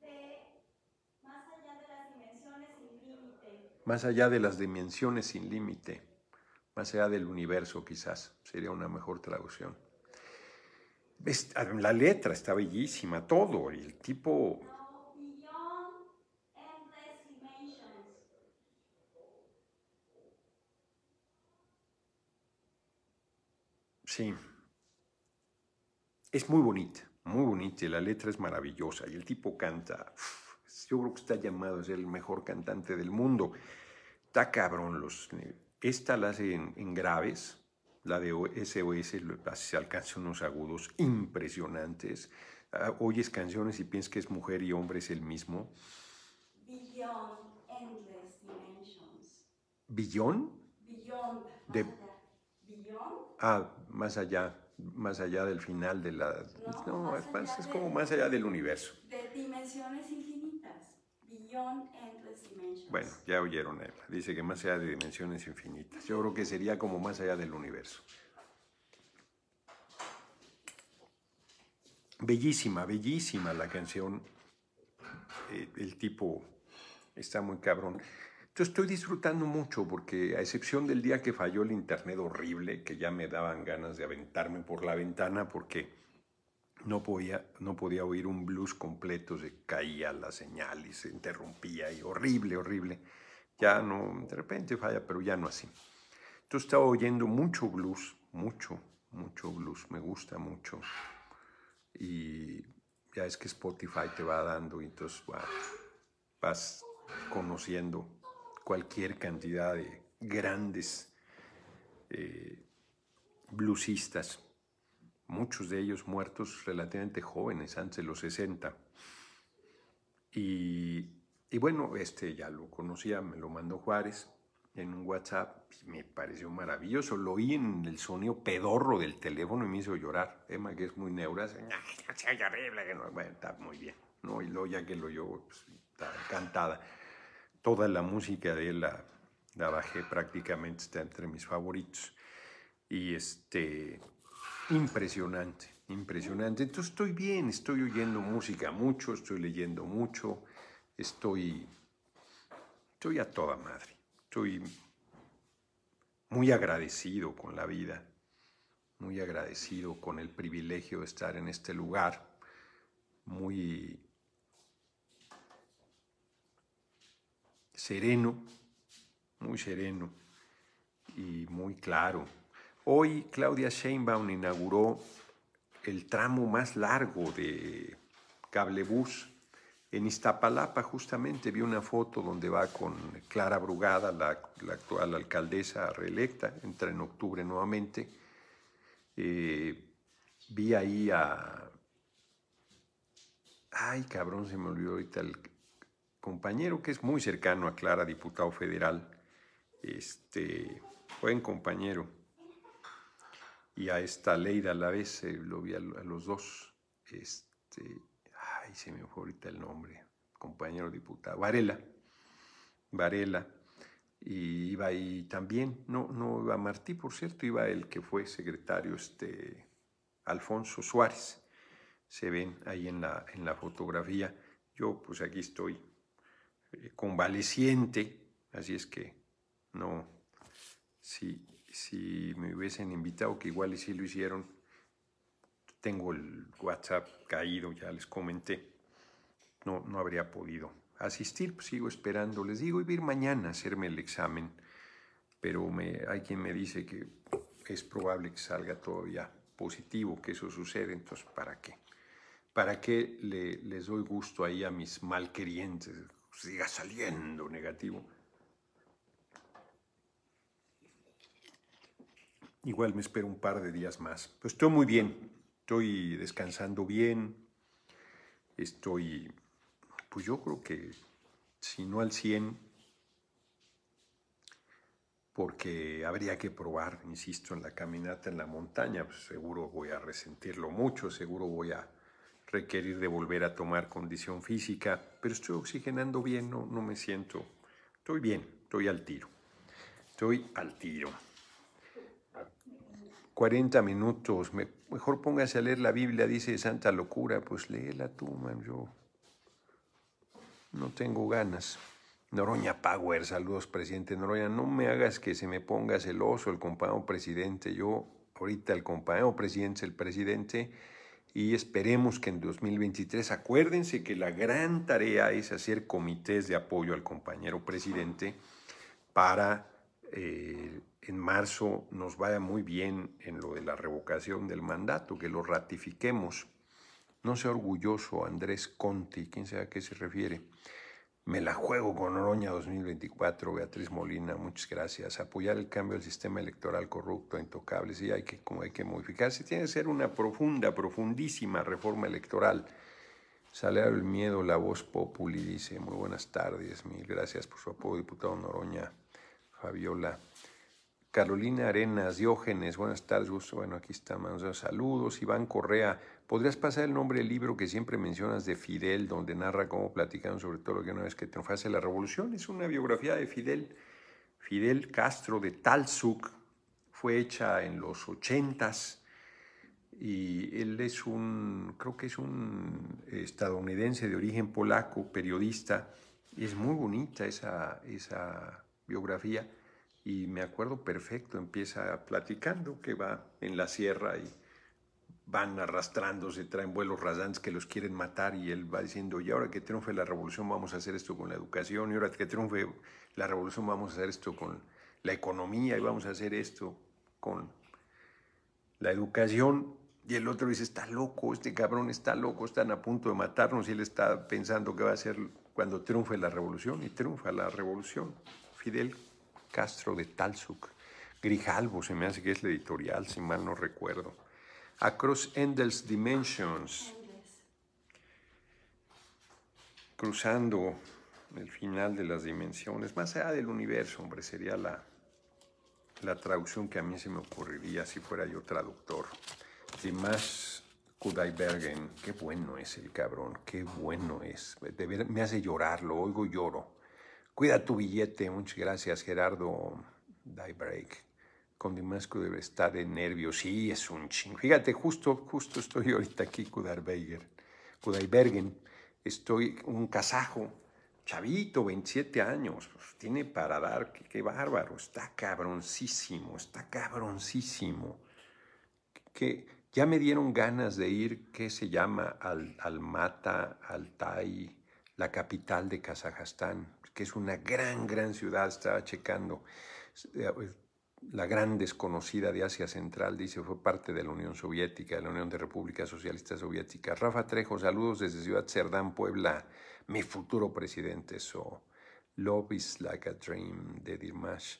Más allá de, las dimensiones sin límite. Más allá de las dimensiones sin límite. Más allá del universo quizás. Sería una mejor traducción. Ah, la letra está bellísima, todo. El tipo... Sí es muy bonita, muy bonita, y la letra es maravillosa, y el tipo canta, yo creo que está llamado a ser el mejor cantante del mundo. Está cabrón, los, esta la hace en, graves, la de SOS se alcanza unos agudos impresionantes. Ah, oyes canciones y piensas que es mujer y hombre es el mismo. Beyond Endless Dimensions. ¿Beyond? De... Beyond. Ah, más allá más allá del final de la... No, no es como más allá del universo. De dimensiones infinitas. Beyond endless dimensions. Bueno, ya oyeron Dice que más allá de dimensiones infinitas. Yo creo que sería como más allá del universo. Bellísima, bellísima la canción. Eh, el tipo está muy cabrón estoy disfrutando mucho porque a excepción del día que falló el internet horrible, que ya me daban ganas de aventarme por la ventana porque no podía, no podía oír un blues completo, se caía la señal y se interrumpía y horrible, horrible. Ya no, de repente falla, pero ya no así. entonces estaba oyendo mucho blues, mucho, mucho blues, me gusta mucho. Y ya es que Spotify te va dando y entonces vas conociendo cualquier cantidad de grandes eh, bluesistas, muchos de ellos muertos relativamente jóvenes, antes de los 60. Y, bueno, este ya lo conocía, me lo mandó Juárez en un WhatsApp, me pareció maravilloso, lo oí en el sonido pedorro del teléfono y me hizo llorar. Emma, que es muy neuras, está muy bien. ¿no? Y luego ya que lo oyó, pues, está encantada toda la música de él la, bajé prácticamente, está entre mis favoritos. Y este, impresionante, impresionante. Entonces estoy bien, estoy oyendo música mucho, estoy leyendo mucho, estoy, estoy a toda madre, estoy muy agradecido con la vida, muy agradecido con el privilegio de estar en este lugar, muy sereno, muy sereno y muy claro. Hoy Claudia Sheinbaum inauguró el tramo más largo de cablebús en Iztapalapa, justamente vi una foto donde va con Clara Brugada, la, actual alcaldesa reelecta, entra en octubre nuevamente. Eh, vi ahí a... Ay, cabrón, se me olvidó ahorita el, compañero que es muy cercano a Clara, diputado federal, este, buen compañero, y a esta Leida a la vez, eh, lo vi a, los dos, este, ay, se me fue ahorita el nombre, compañero diputado, Varela, Varela, y iba ahí también, no, no iba Martí, por cierto, iba el que fue secretario, este, Alfonso Suárez, se ven ahí en la, en la fotografía, yo pues aquí estoy eh, convaleciente, así es que no, si, me hubiesen invitado, que igual y si lo hicieron, tengo el WhatsApp caído, ya les comenté, no, no habría podido asistir, pues sigo esperando, les digo, iba a ir mañana a hacerme el examen, pero hay quien me dice que es probable que salga todavía positivo, que eso sucede, entonces, ¿para qué? ¿Para qué le, les doy gusto ahí a mis malquerientes? siga saliendo negativo. Igual me espero un par de días más. Pues estoy muy bien, estoy descansando bien, estoy, pues yo creo que si no al 100, porque habría que probar, insisto, en la caminata en la montaña, pues seguro voy a resentirlo mucho, seguro voy a requerir de volver a tomar condición física, pero estoy oxigenando bien, no, no me siento, estoy bien, estoy al tiro, estoy al tiro. 40 minutos, mejor póngase a leer la Biblia, dice Santa Locura, pues léela tú, man, yo no tengo ganas. Noroña Power, saludos, presidente Noroña, no me hagas que se me ponga celoso el compañero presidente, yo ahorita el compañero presidente, el presidente y esperemos que en 2023, acuérdense que la gran tarea es hacer comités de apoyo al compañero presidente para eh, en marzo nos vaya muy bien en lo de la revocación del mandato, que lo ratifiquemos. No sea orgulloso Andrés Conti, quien sea a qué se refiere. Me la juego con Oroña 2024, Beatriz Molina, muchas gracias. Apoyar el cambio del sistema electoral corrupto, intocable, sí hay que, como hay que modificarse. Tiene que ser una profunda, profundísima reforma electoral. sale el miedo, la voz populi dice, muy buenas tardes, mil gracias por su apoyo, diputado Noroña, Fabiola. Carolina Arenas, Diógenes, buenas tardes, gusto. Bueno, aquí está, saludos. Iván Correa, ¿podrías pasar el nombre del libro que siempre mencionas de Fidel, donde narra cómo platicaron sobre todo lo que una vez que triunfase la revolución? Es una biografía de Fidel. Fidel Castro de Talsuc, fue hecha en los ochentas y él es un, creo que es un estadounidense de origen polaco, periodista, es muy bonita esa, esa biografía y me acuerdo perfecto, empieza platicando que va en la sierra y van arrastrándose, traen vuelos rasantes que los quieren matar y él va diciendo, y ahora que triunfe la revolución vamos a hacer esto con la educación, y ahora que triunfe la revolución vamos a hacer esto con la economía y vamos a hacer esto con la educación. Y el otro dice, está loco, este cabrón está loco, están a punto de matarnos y él está pensando que va a hacer cuando triunfe la revolución y triunfa la revolución. Fidel Castro de Talzuk Grijalvo, se me hace que es la editorial, si mal no recuerdo. Across Endless Dimensions. Cruzando el final de las dimensiones, más allá del universo, hombre, sería la, la traducción que a mí se me ocurriría si fuera yo traductor. Sin más Kudaibergen, qué bueno es el cabrón, qué bueno es. me hace llorar, lo oigo lloro. Cuida tu billete. Muchas gracias, Gerardo Daybreak. Con Dimasco debe estar de nervios. Sí, es un ching. Fíjate, justo, justo estoy ahorita aquí, Kudarbeiger. Kudaibergen. Estoy un kazajo, chavito, 27 años. Pues, tiene para dar. Qué, bárbaro. Está cabroncísimo, está cabroncísimo. Que ya me dieron ganas de ir, ¿qué se llama? Al, al Mata, Altai, la capital de Kazajstán que es una gran, gran ciudad. Estaba checando. Eh, pues, la gran desconocida de Asia Central, dice, fue parte de la Unión Soviética, de la Unión de Repúblicas Socialistas Soviéticas. Rafa Trejo, saludos desde Ciudad Cerdán, Puebla. Mi futuro presidente, so Love is like a dream, de Dirmash.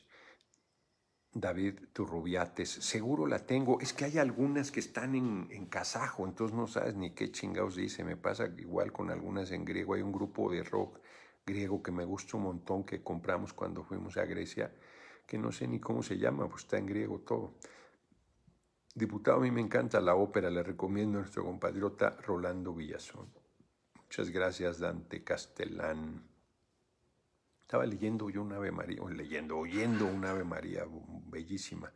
David Turrubiates, seguro la tengo. Es que hay algunas que están en, en, kazajo, entonces no sabes ni qué chingados dice. Me pasa igual con algunas en griego. Hay un grupo de rock griego que me gusta un montón que compramos cuando fuimos a Grecia, que no sé ni cómo se llama, pues está en griego todo. Diputado, a mí me encanta la ópera, le recomiendo a nuestro compatriota Rolando Villazón. Muchas gracias, Dante Castellán. Estaba leyendo yo un Ave María, o leyendo, oyendo un Ave María bellísima,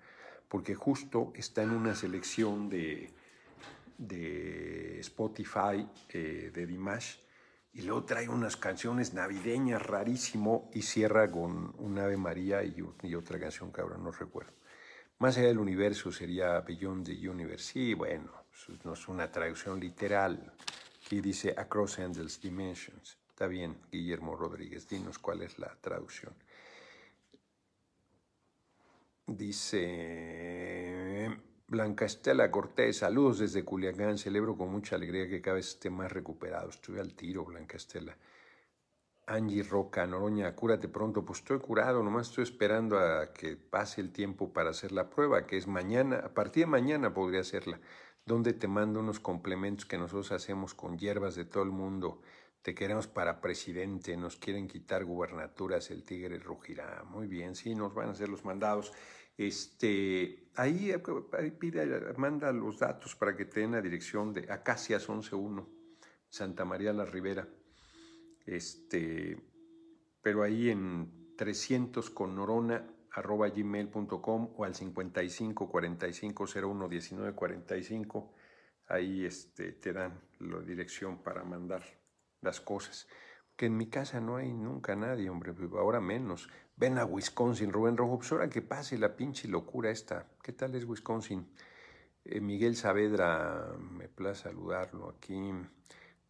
porque justo está en una selección de, de Spotify eh, de Dimash y luego trae unas canciones navideñas rarísimo y cierra con un Ave María y, otra canción que ahora no recuerdo. Más allá del universo sería Beyond the Universe. Sí, bueno, no es una traducción literal Y dice Across Angels Dimensions. Está bien, Guillermo Rodríguez, dinos cuál es la traducción. Dice... Blanca Estela Cortés, saludos desde Culiacán, celebro con mucha alegría que cada vez esté más recuperado. Estuve al tiro, Blanca Estela. Angie Roca, Noroña, cúrate pronto. Pues estoy curado, nomás estoy esperando a que pase el tiempo para hacer la prueba, que es mañana, a partir de mañana podría hacerla, donde te mando unos complementos que nosotros hacemos con hierbas de todo el mundo. Te queremos para presidente, nos quieren quitar gubernaturas, el tigre rugirá. Muy bien, sí, nos van a hacer los mandados. Este, ahí, eh, pide, eh, manda los datos para que te den la dirección de Acacias 111, Santa María la Ribera. Este, pero ahí en 300 con Norona arroba gmail.com o al 55 01 19 ahí este, te dan la dirección para mandar las cosas que en mi casa no hay nunca nadie hombre pues, ahora menos Ven a Wisconsin, Rubén Rojo. Pues ahora que pase la pinche locura esta. ¿Qué tal es Wisconsin? Eh, Miguel Saavedra, me place saludarlo aquí.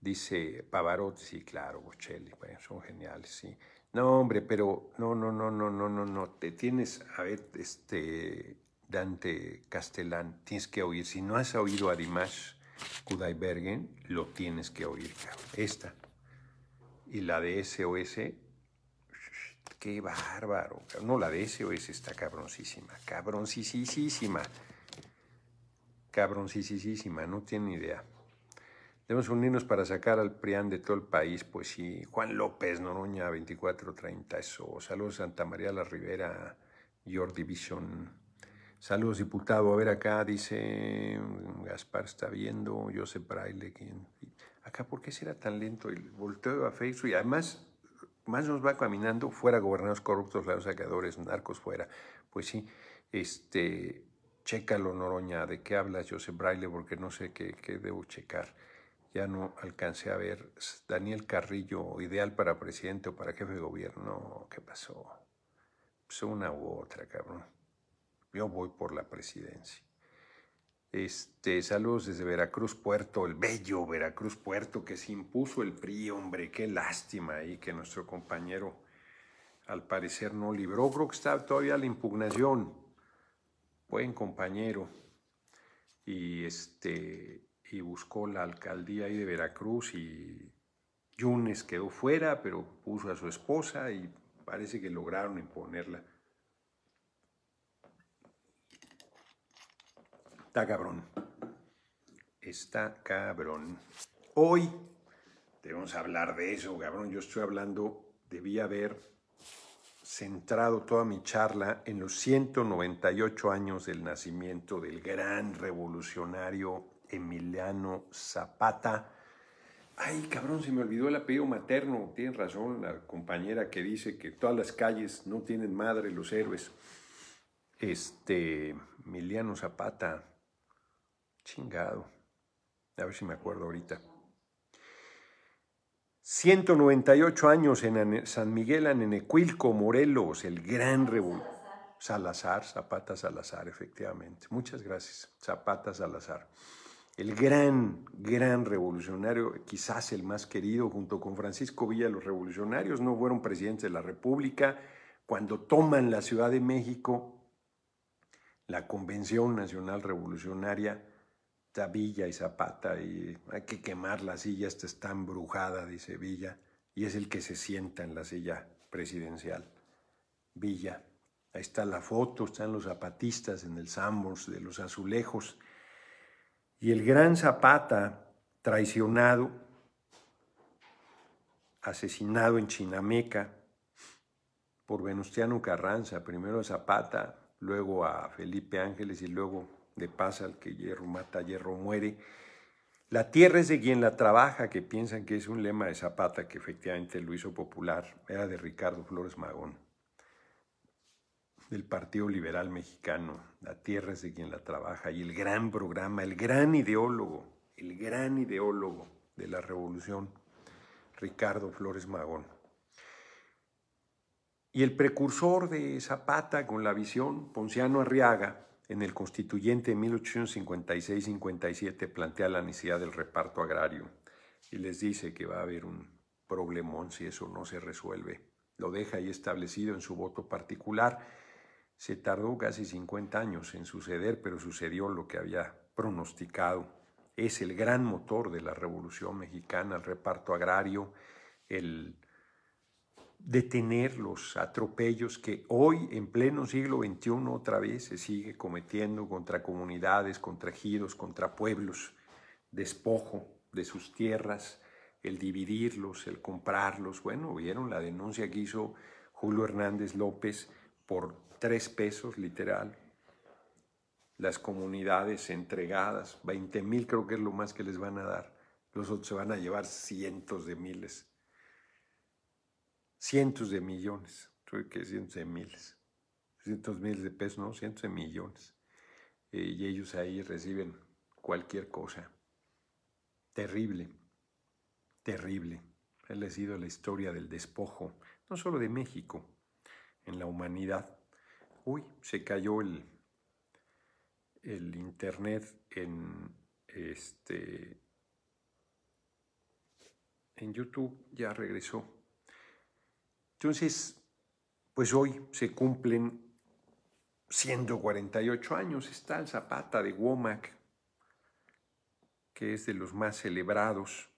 Dice Pavarotti, sí, claro, Bocelli, son geniales, sí. No, hombre, pero no, no, no, no, no, no, no. Te tienes, a ver, este Dante Castellán, tienes que oír. Si no has oído a Dimash Kudaibergen, lo tienes que oír, Esta y la de SOS Qué bárbaro. No, la de es está cabroncísima, cabroncísima. Cabroncísima, no tiene idea. Debemos unirnos para sacar al prián de todo el país, pues sí. Juan López, Noroña, 2430, eso. Saludos Santa María la Rivera, Your Division. Saludos, diputado. A ver acá, dice Gaspar está viendo, Josep Braille. ¿quién? Acá, ¿por qué será tan lento? El volteo a Facebook y además más nos va caminando fuera gobernados corruptos, los saqueadores, narcos fuera. Pues sí, este, chécalo Noroña, ¿de qué hablas sé Braille? Porque no sé qué, qué debo checar. Ya no alcancé a ver. Daniel Carrillo, ideal para presidente o para jefe de gobierno. ¿Qué pasó? Pues una u otra, cabrón. Yo voy por la presidencia. Este, saludos desde Veracruz Puerto, el bello Veracruz Puerto que se impuso el PRI, hombre, qué lástima y que nuestro compañero al parecer no libró. Creo que está todavía la impugnación. Buen compañero. Y este y buscó la alcaldía ahí de Veracruz y Yunes quedó fuera, pero puso a su esposa y parece que lograron imponerla. Está cabrón. Está cabrón. Hoy debemos hablar de eso, cabrón. Yo estoy hablando, debía haber centrado toda mi charla en los 198 años del nacimiento del gran revolucionario Emiliano Zapata. Ay, cabrón, se me olvidó el apellido materno. Tiene razón la compañera que dice que todas las calles no tienen madre los héroes. Este, Emiliano Zapata. Chingado. A ver si me acuerdo ahorita. 198 años en San Miguel Anenecuilco, Morelos, el gran revolucionario, Salazar, Zapata Salazar, efectivamente. Muchas gracias, Zapata Salazar. El gran, gran revolucionario, quizás el más querido, junto con Francisco Villa, los revolucionarios no fueron presidentes de la República. Cuando toman la Ciudad de México, la Convención Nacional Revolucionaria Villa y Zapata y hay que quemar la silla, esta está embrujada, dice Villa, y es el que se sienta en la silla presidencial. Villa, ahí está la foto, están los zapatistas en el Samos de los azulejos, y el gran Zapata traicionado, asesinado en Chinameca por Venustiano Carranza, primero a Zapata, luego a Felipe Ángeles y luego de paz el que hierro mata, hierro muere. La tierra es de quien la trabaja, que piensan que es un lema de Zapata, que efectivamente lo hizo popular, era de Ricardo Flores Magón, del Partido Liberal Mexicano. La tierra es de quien la trabaja y el gran programa, el gran ideólogo, el gran ideólogo de la revolución, Ricardo Flores Magón. Y el precursor de Zapata con la visión, Ponciano Arriaga, en el constituyente de 1856-57 plantea la necesidad del reparto agrario y les dice que va a haber un problemón si eso no se resuelve. Lo deja ahí establecido en su voto particular. Se tardó casi 50 años en suceder, pero sucedió lo que había pronosticado. Es el gran motor de la Revolución Mexicana, el reparto agrario, el detener los atropellos que hoy en pleno siglo XXI otra vez se sigue cometiendo contra comunidades, contra ejidos, contra pueblos, despojo de sus tierras, el dividirlos, el comprarlos. Bueno, vieron la denuncia que hizo Julio Hernández López por tres pesos literal. Las comunidades entregadas, 20 mil creo que es lo más que les van a dar. Los otros se van a llevar cientos de miles cientos de millones, creo que cientos de miles, cientos de miles de pesos, no, cientos de millones. Eh, y ellos ahí reciben cualquier cosa. Terrible, terrible. Él ha sido la historia del despojo, no solo de México, en la humanidad. Uy, se cayó el, el internet en este en YouTube ya regresó. Entonces, pues hoy se cumplen 148 años. Está el Zapata de Womack, que es de los más celebrados.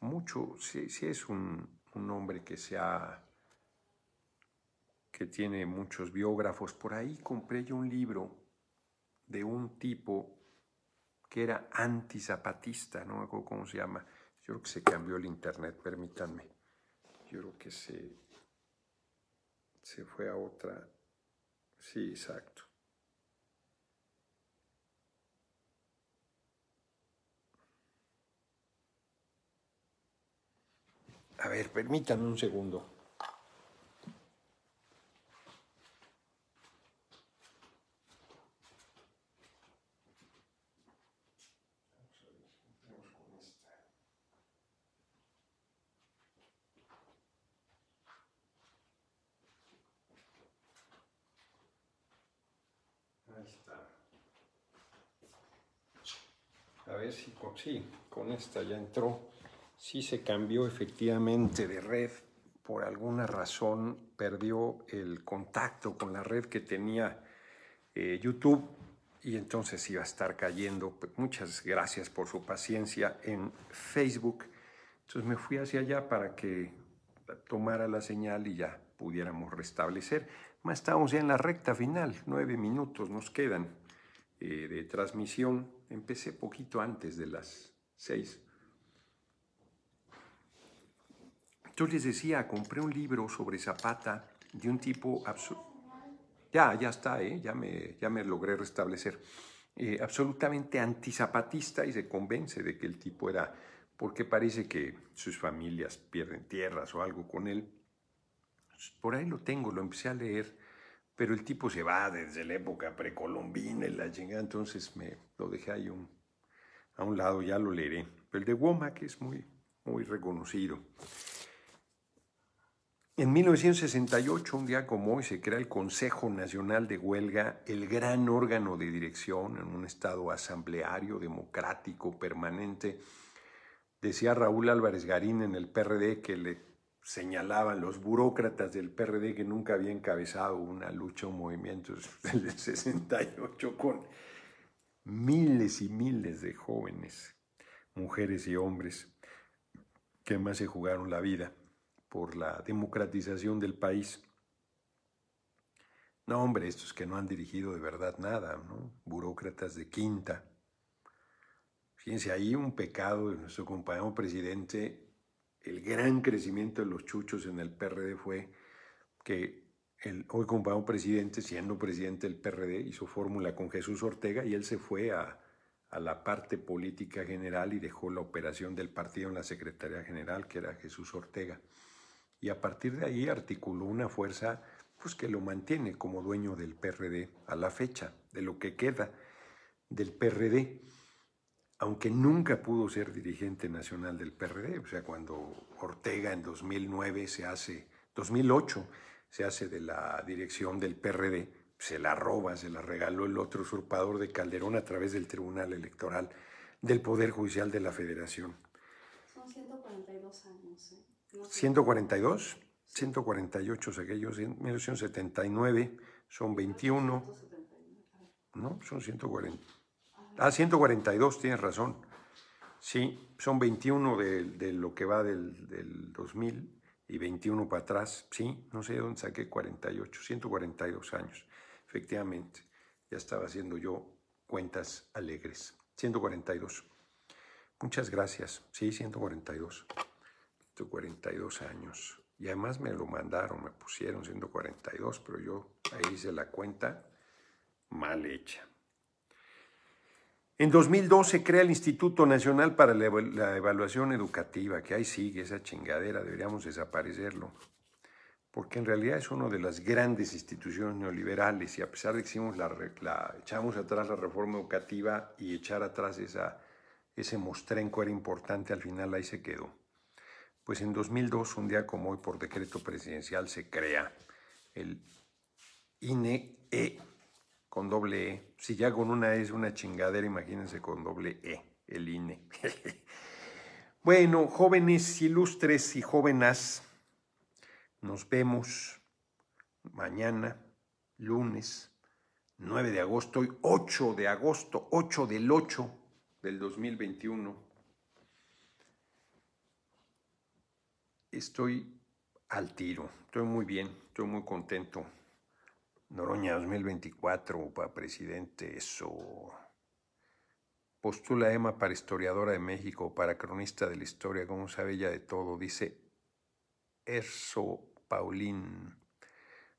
Mucho, sí, es un, un, hombre que se ha, que tiene muchos biógrafos. Por ahí compré yo un libro de un tipo que era antizapatista, no me acuerdo cómo se llama. Yo creo que se cambió el internet, permítanme. Yo creo que se se fue a otra. Sí, exacto. A ver, permítanme un segundo. Sí, con esta ya entró. Sí se cambió efectivamente de red. Por alguna razón perdió el contacto con la red que tenía eh, YouTube y entonces iba a estar cayendo. Muchas gracias por su paciencia en Facebook. Entonces me fui hacia allá para que tomara la señal y ya pudiéramos restablecer. Más estamos ya en la recta final, nueve minutos nos quedan eh, de transmisión. Empecé poquito antes de las seis. Yo les decía, compré un libro sobre Zapata de un tipo Ya, ya está, ¿eh? ya, me, ya me logré restablecer. Eh, absolutamente antizapatista y se convence de que el tipo era, porque parece que sus familias pierden tierras o algo con él. Por ahí lo tengo, lo empecé a leer pero el tipo se va desde la época precolombina y la chingada, entonces me lo dejé ahí a un lado, ya lo leeré. el de Womack es muy, muy reconocido. En 1968, un día como hoy, se crea el Consejo Nacional de Huelga, el gran órgano de dirección en un estado asambleario, democrático, permanente. Decía Raúl Álvarez Garín en el PRD que le señalaban los burócratas del PRD que nunca había encabezado una lucha o movimiento del 68 con miles y miles de jóvenes, mujeres y hombres, que más se jugaron la vida por la democratización del país. No, hombre, estos que no han dirigido de verdad nada, Burócratas de quinta. Fíjense, ahí un pecado de nuestro compañero presidente el gran crecimiento de los chuchos en el PRD fue que el hoy un presidente, siendo presidente del PRD, hizo fórmula con Jesús Ortega y él se fue a, la parte política general y dejó la operación del partido en la Secretaría General, que era Jesús Ortega. Y a partir de ahí articuló una fuerza pues, que lo mantiene como dueño del PRD a la fecha, de lo que queda del PRD aunque nunca pudo ser dirigente nacional del PRD, o sea, cuando Ortega en 2009 se hace, 2008 se hace de la dirección del PRD, se la roba, se la regaló el otro usurpador de Calderón a través del Tribunal Electoral del Poder Judicial de la Federación. Son 142 años. 142, 148 aquellos, en 1979 son 21, ah. ¿no? Son 140. Ah, 142, tienes razón. Sí, son 21 de, lo que va del, del, 2000 y 21 para atrás. Sí, no sé de dónde saqué 48, 142 años. Efectivamente, ya estaba haciendo yo cuentas alegres. 142. Muchas gracias. Sí, 142. 142 años. Y además me lo mandaron, me pusieron 142, pero yo ahí hice la cuenta mal hecha. En 2012 crea el Instituto Nacional para la, Evaluación Educativa, que ahí sigue esa chingadera, deberíamos desaparecerlo, porque en realidad es una de las grandes instituciones neoliberales y a pesar de que hicimos la, echamos atrás la reforma educativa y echar atrás esa, ese mostrenco era importante, al final ahí se quedó. Pues en 2002, un día como hoy, por decreto presidencial, se crea el INE e con doble E. Si ya con una E es una chingadera, imagínense con doble E, el INE. bueno, jóvenes ilustres y jóvenes, nos vemos mañana, lunes, 9 de agosto, y 8 de agosto, 8 del 8 del 2021. Estoy al tiro, estoy muy bien, estoy muy contento. Noroña 2024 para presidente, eso. Postula Emma para historiadora de México, para cronista de la historia, como sabe ella de todo, dice Erso Paulín.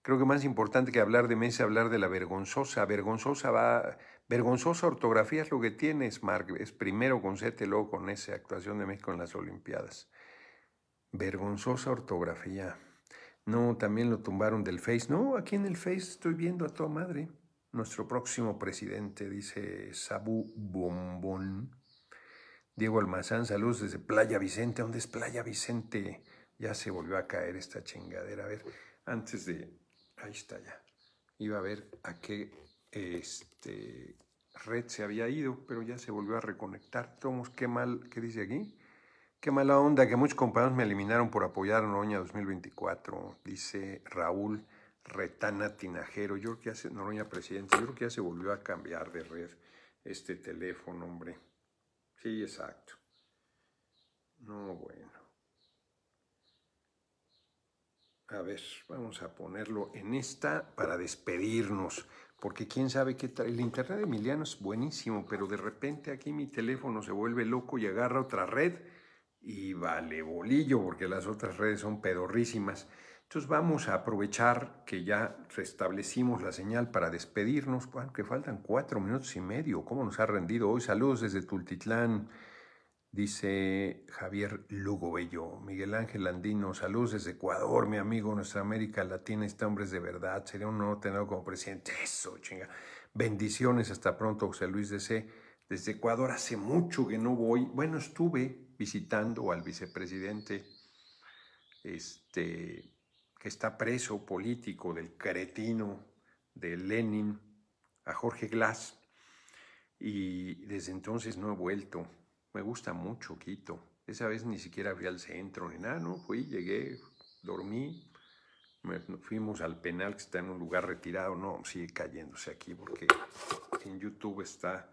Creo que más importante que hablar de México es hablar de la vergonzosa. Vergonzosa va. Vergonzosa ortografía es lo que tienes, Mark. Es primero con Z luego con S, actuación de México en las Olimpiadas. Vergonzosa ortografía. No, también lo tumbaron del Face. No, aquí en el Face estoy viendo a toda madre. Nuestro próximo presidente, dice Sabu Bombón. Diego Almazán, saludos desde Playa Vicente. ¿Dónde es Playa Vicente? Ya se volvió a caer esta chingadera. A ver, antes de... Ahí está ya. Iba a ver a qué este, red se había ido, pero ya se volvió a reconectar. Tomos, qué mal, ¿qué dice aquí? Qué mala onda que muchos compañeros me eliminaron por apoyar a Noroña 2024, dice Raúl Retana Tinajero. Yo creo que hace Noroña presidente, yo creo que ya se volvió a cambiar de red este teléfono, hombre. Sí, exacto. No, bueno. A ver, vamos a ponerlo en esta para despedirnos, porque quién sabe qué el internet de Emiliano es buenísimo, pero de repente aquí mi teléfono se vuelve loco y agarra otra red y vale bolillo, porque las otras redes son pedorrísimas. Entonces vamos a aprovechar que ya restablecimos la señal para despedirnos, que faltan cuatro minutos y medio. ¿Cómo nos ha rendido hoy? Saludos desde Tultitlán, dice Javier Lugo Bello. Miguel Ángel Andino, saludos desde Ecuador, mi amigo, nuestra América Latina está es de verdad. Sería un honor tenerlo como presidente. Eso, chinga. Bendiciones, hasta pronto, José Luis DC. Desde Ecuador hace mucho que no voy. Bueno, estuve visitando al vicepresidente este, que está preso político del cretino de Lenin, a Jorge Glass, y desde entonces no he vuelto. Me gusta mucho Quito. Esa vez ni siquiera fui al centro ni nada, no fui, llegué, dormí, fuimos al penal que está en un lugar retirado, no, sigue cayéndose aquí porque en YouTube está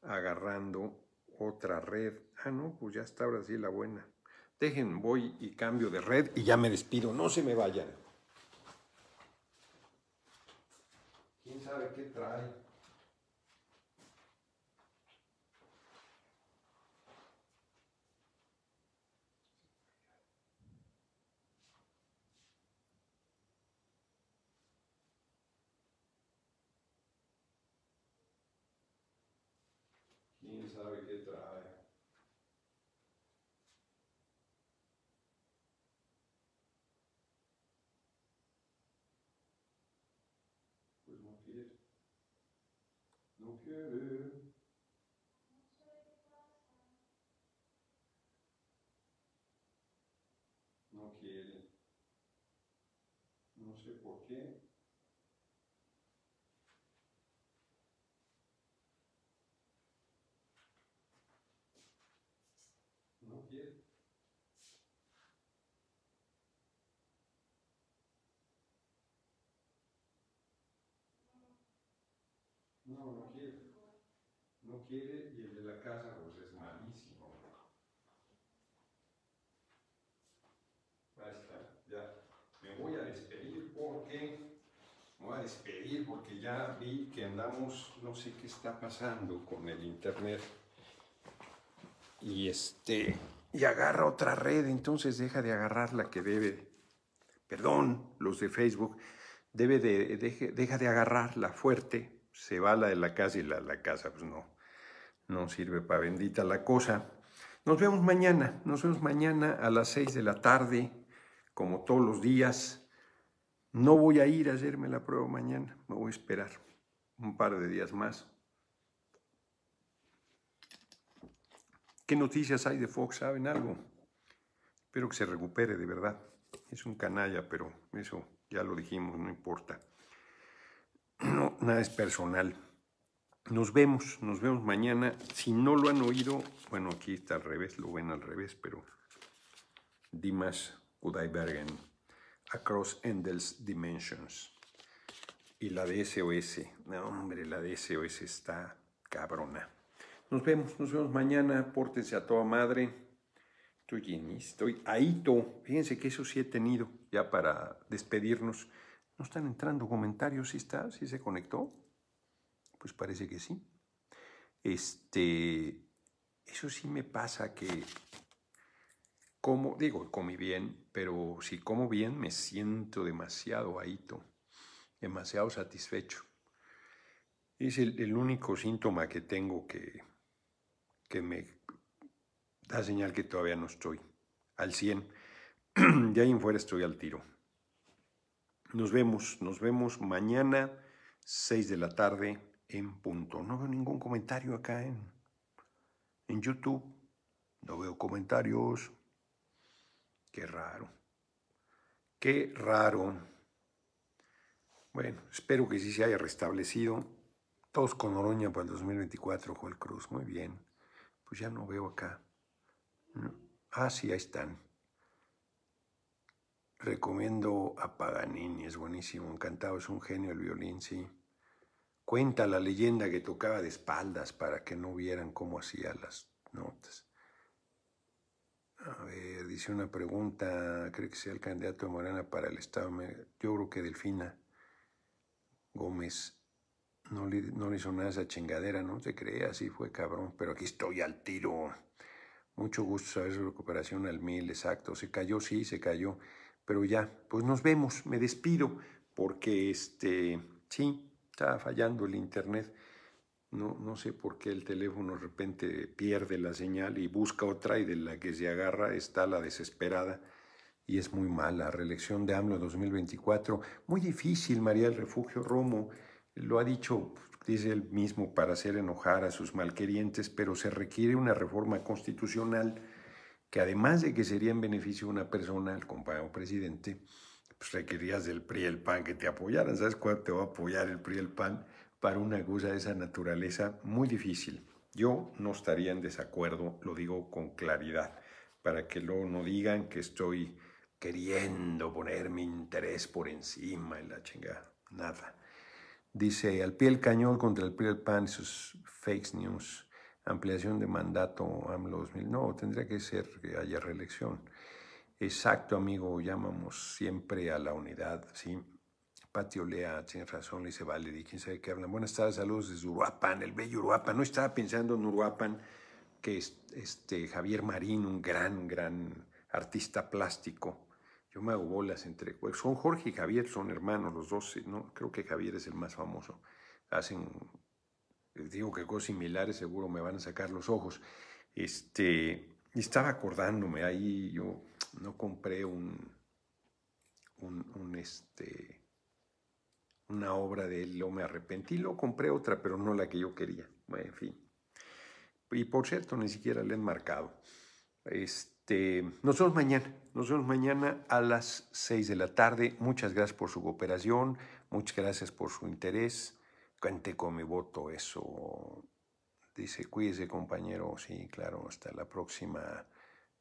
agarrando otra red. Ah, no, pues ya está ahora sí la buena. Dejen, voy y cambio de red y ya me despido. No se me vayan. ¿Quién sabe qué trae? Non, quest Non, quest Non, c'est pourquoi. Non, quest no, quiere. No quiere y el de la casa pues es malísimo. Ahí ya. Me voy a despedir porque me voy a despedir porque ya vi que andamos, no sé qué está pasando con el internet. Y este, y agarra otra red, entonces deja de agarrar la que debe. Perdón, los de Facebook, debe de, deja de agarrar la fuerte se va la de la casa y la, la casa pues no, no sirve para bendita la cosa. Nos vemos mañana, nos vemos mañana a las 6 de la tarde, como todos los días. No voy a ir a hacerme la prueba mañana, me voy a esperar un par de días más. ¿Qué noticias hay de Fox? ¿Saben algo? Espero que se recupere de verdad. Es un canalla, pero eso ya lo dijimos, no importa. No, nada es personal. Nos vemos, nos vemos mañana. Si no lo han oído, bueno, aquí está al revés, lo ven al revés, pero Dimas Kudaibergen Across Endless Dimensions. Y la de SOS, no, hombre, la de SOS está cabrona. Nos vemos, nos vemos mañana, pórtense a toda madre. Estoy ahí, estoy ahito. Fíjense que eso sí he tenido ya para despedirnos. No están entrando comentarios, si está, si se conectó. Pues parece que sí. Este, eso sí me pasa que como, digo, comí bien, pero si como bien me siento demasiado ahito, demasiado satisfecho. Es el, único síntoma que tengo que, que me da señal que todavía no estoy al 100. de ahí en fuera estoy al tiro. Nos vemos, nos vemos mañana, 6 de la tarde en punto. No veo ningún comentario acá en, en YouTube. No veo comentarios. Qué raro. Qué raro. Bueno, espero que sí se haya restablecido. Todos con Oroña para el 2024, Joel Cruz. Muy bien. Pues ya no veo acá. Mm. Ah, sí, ahí están. Recomiendo a Paganini, es buenísimo, encantado, es un genio el violín, sí. Cuenta la leyenda que tocaba de espaldas para que no vieran cómo hacía las notas. A ver, dice una pregunta, ¿cree que sea el candidato de Morena para el Estado? Yo creo que Delfina Gómez no le, hizo nada esa chingadera, no se cree, así fue cabrón, pero aquí estoy al tiro. Mucho gusto saber su recuperación al mil, exacto. Se cayó, sí, se cayó pero ya, pues nos vemos, me despido, porque este, sí, está fallando el internet. No, no sé por qué el teléfono de repente pierde la señal y busca otra y de la que se agarra está la desesperada y es muy mala. Reelección de AMLO 2024, muy difícil, María del Refugio Romo, lo ha dicho, dice él mismo, para hacer enojar a sus malquerientes, pero se requiere una reforma constitucional que además de que sería en beneficio de una persona, el compañero presidente, pues requerías del PRI el PAN que te apoyaran. ¿Sabes cuándo te va a apoyar el PRI el PAN para una cosa de esa naturaleza? Muy difícil. Yo no estaría en desacuerdo, lo digo con claridad, para que luego no digan que estoy queriendo poner mi interés por encima en la chingada. Nada. Dice, al pie el cañón contra el PRI el PAN, sus fake news ampliación de mandato AMLO 2000. No, tendría que ser que haya reelección. Exacto, amigo, llamamos siempre a la unidad, ¿sí? Pati Olea, razón, le dice Vale, quién sabe qué hablan. Buenas tardes, saludos desde Uruapan, el bello Uruapan. No estaba pensando en Uruapan, que es, este, Javier Marín, un gran, gran artista plástico. Yo me hago bolas entre... Son Jorge y Javier, son hermanos los dos, ¿no? Creo que Javier es el más famoso. Hacen digo que cosas similares seguro me van a sacar los ojos. Este, estaba acordándome, ahí yo no compré un, un, este, una obra de él, lo me arrepentí, lo compré otra, pero no la que yo quería. Bueno, en fin. Y por cierto, ni siquiera le he marcado. Este, nos vemos mañana. Nos vemos mañana a las 6 de la tarde. Muchas gracias por su cooperación. Muchas gracias por su interés cuente con mi voto, eso. Dice, cuídese compañero, sí, claro, hasta la próxima.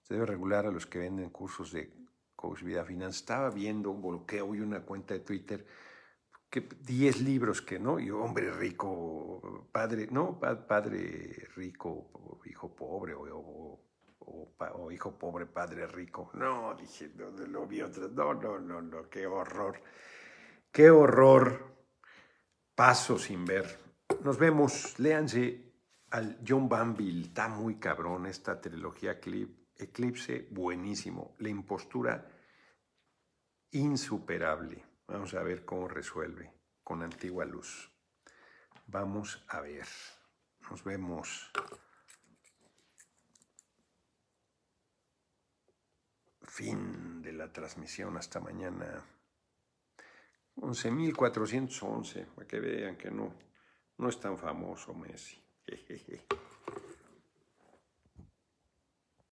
Se debe regular a los que venden cursos de coach vida finance. Estaba viendo un bloqueo y una cuenta de Twitter, que 10 libros que no, y hombre rico, padre, no, padre rico, hijo pobre, o, hijo pobre, padre rico. No, dije, no, lo vi otra No, no, no, no, qué horror. Qué horror Paso sin ver. Nos vemos. Léanse al John Banville. Está muy cabrón esta trilogía Eclipse, buenísimo. La impostura, insuperable. Vamos a ver cómo resuelve con antigua luz. Vamos a ver. Nos vemos. Fin de la transmisión. Hasta mañana. 11.411, para que vean que no, no es tan famoso Messi.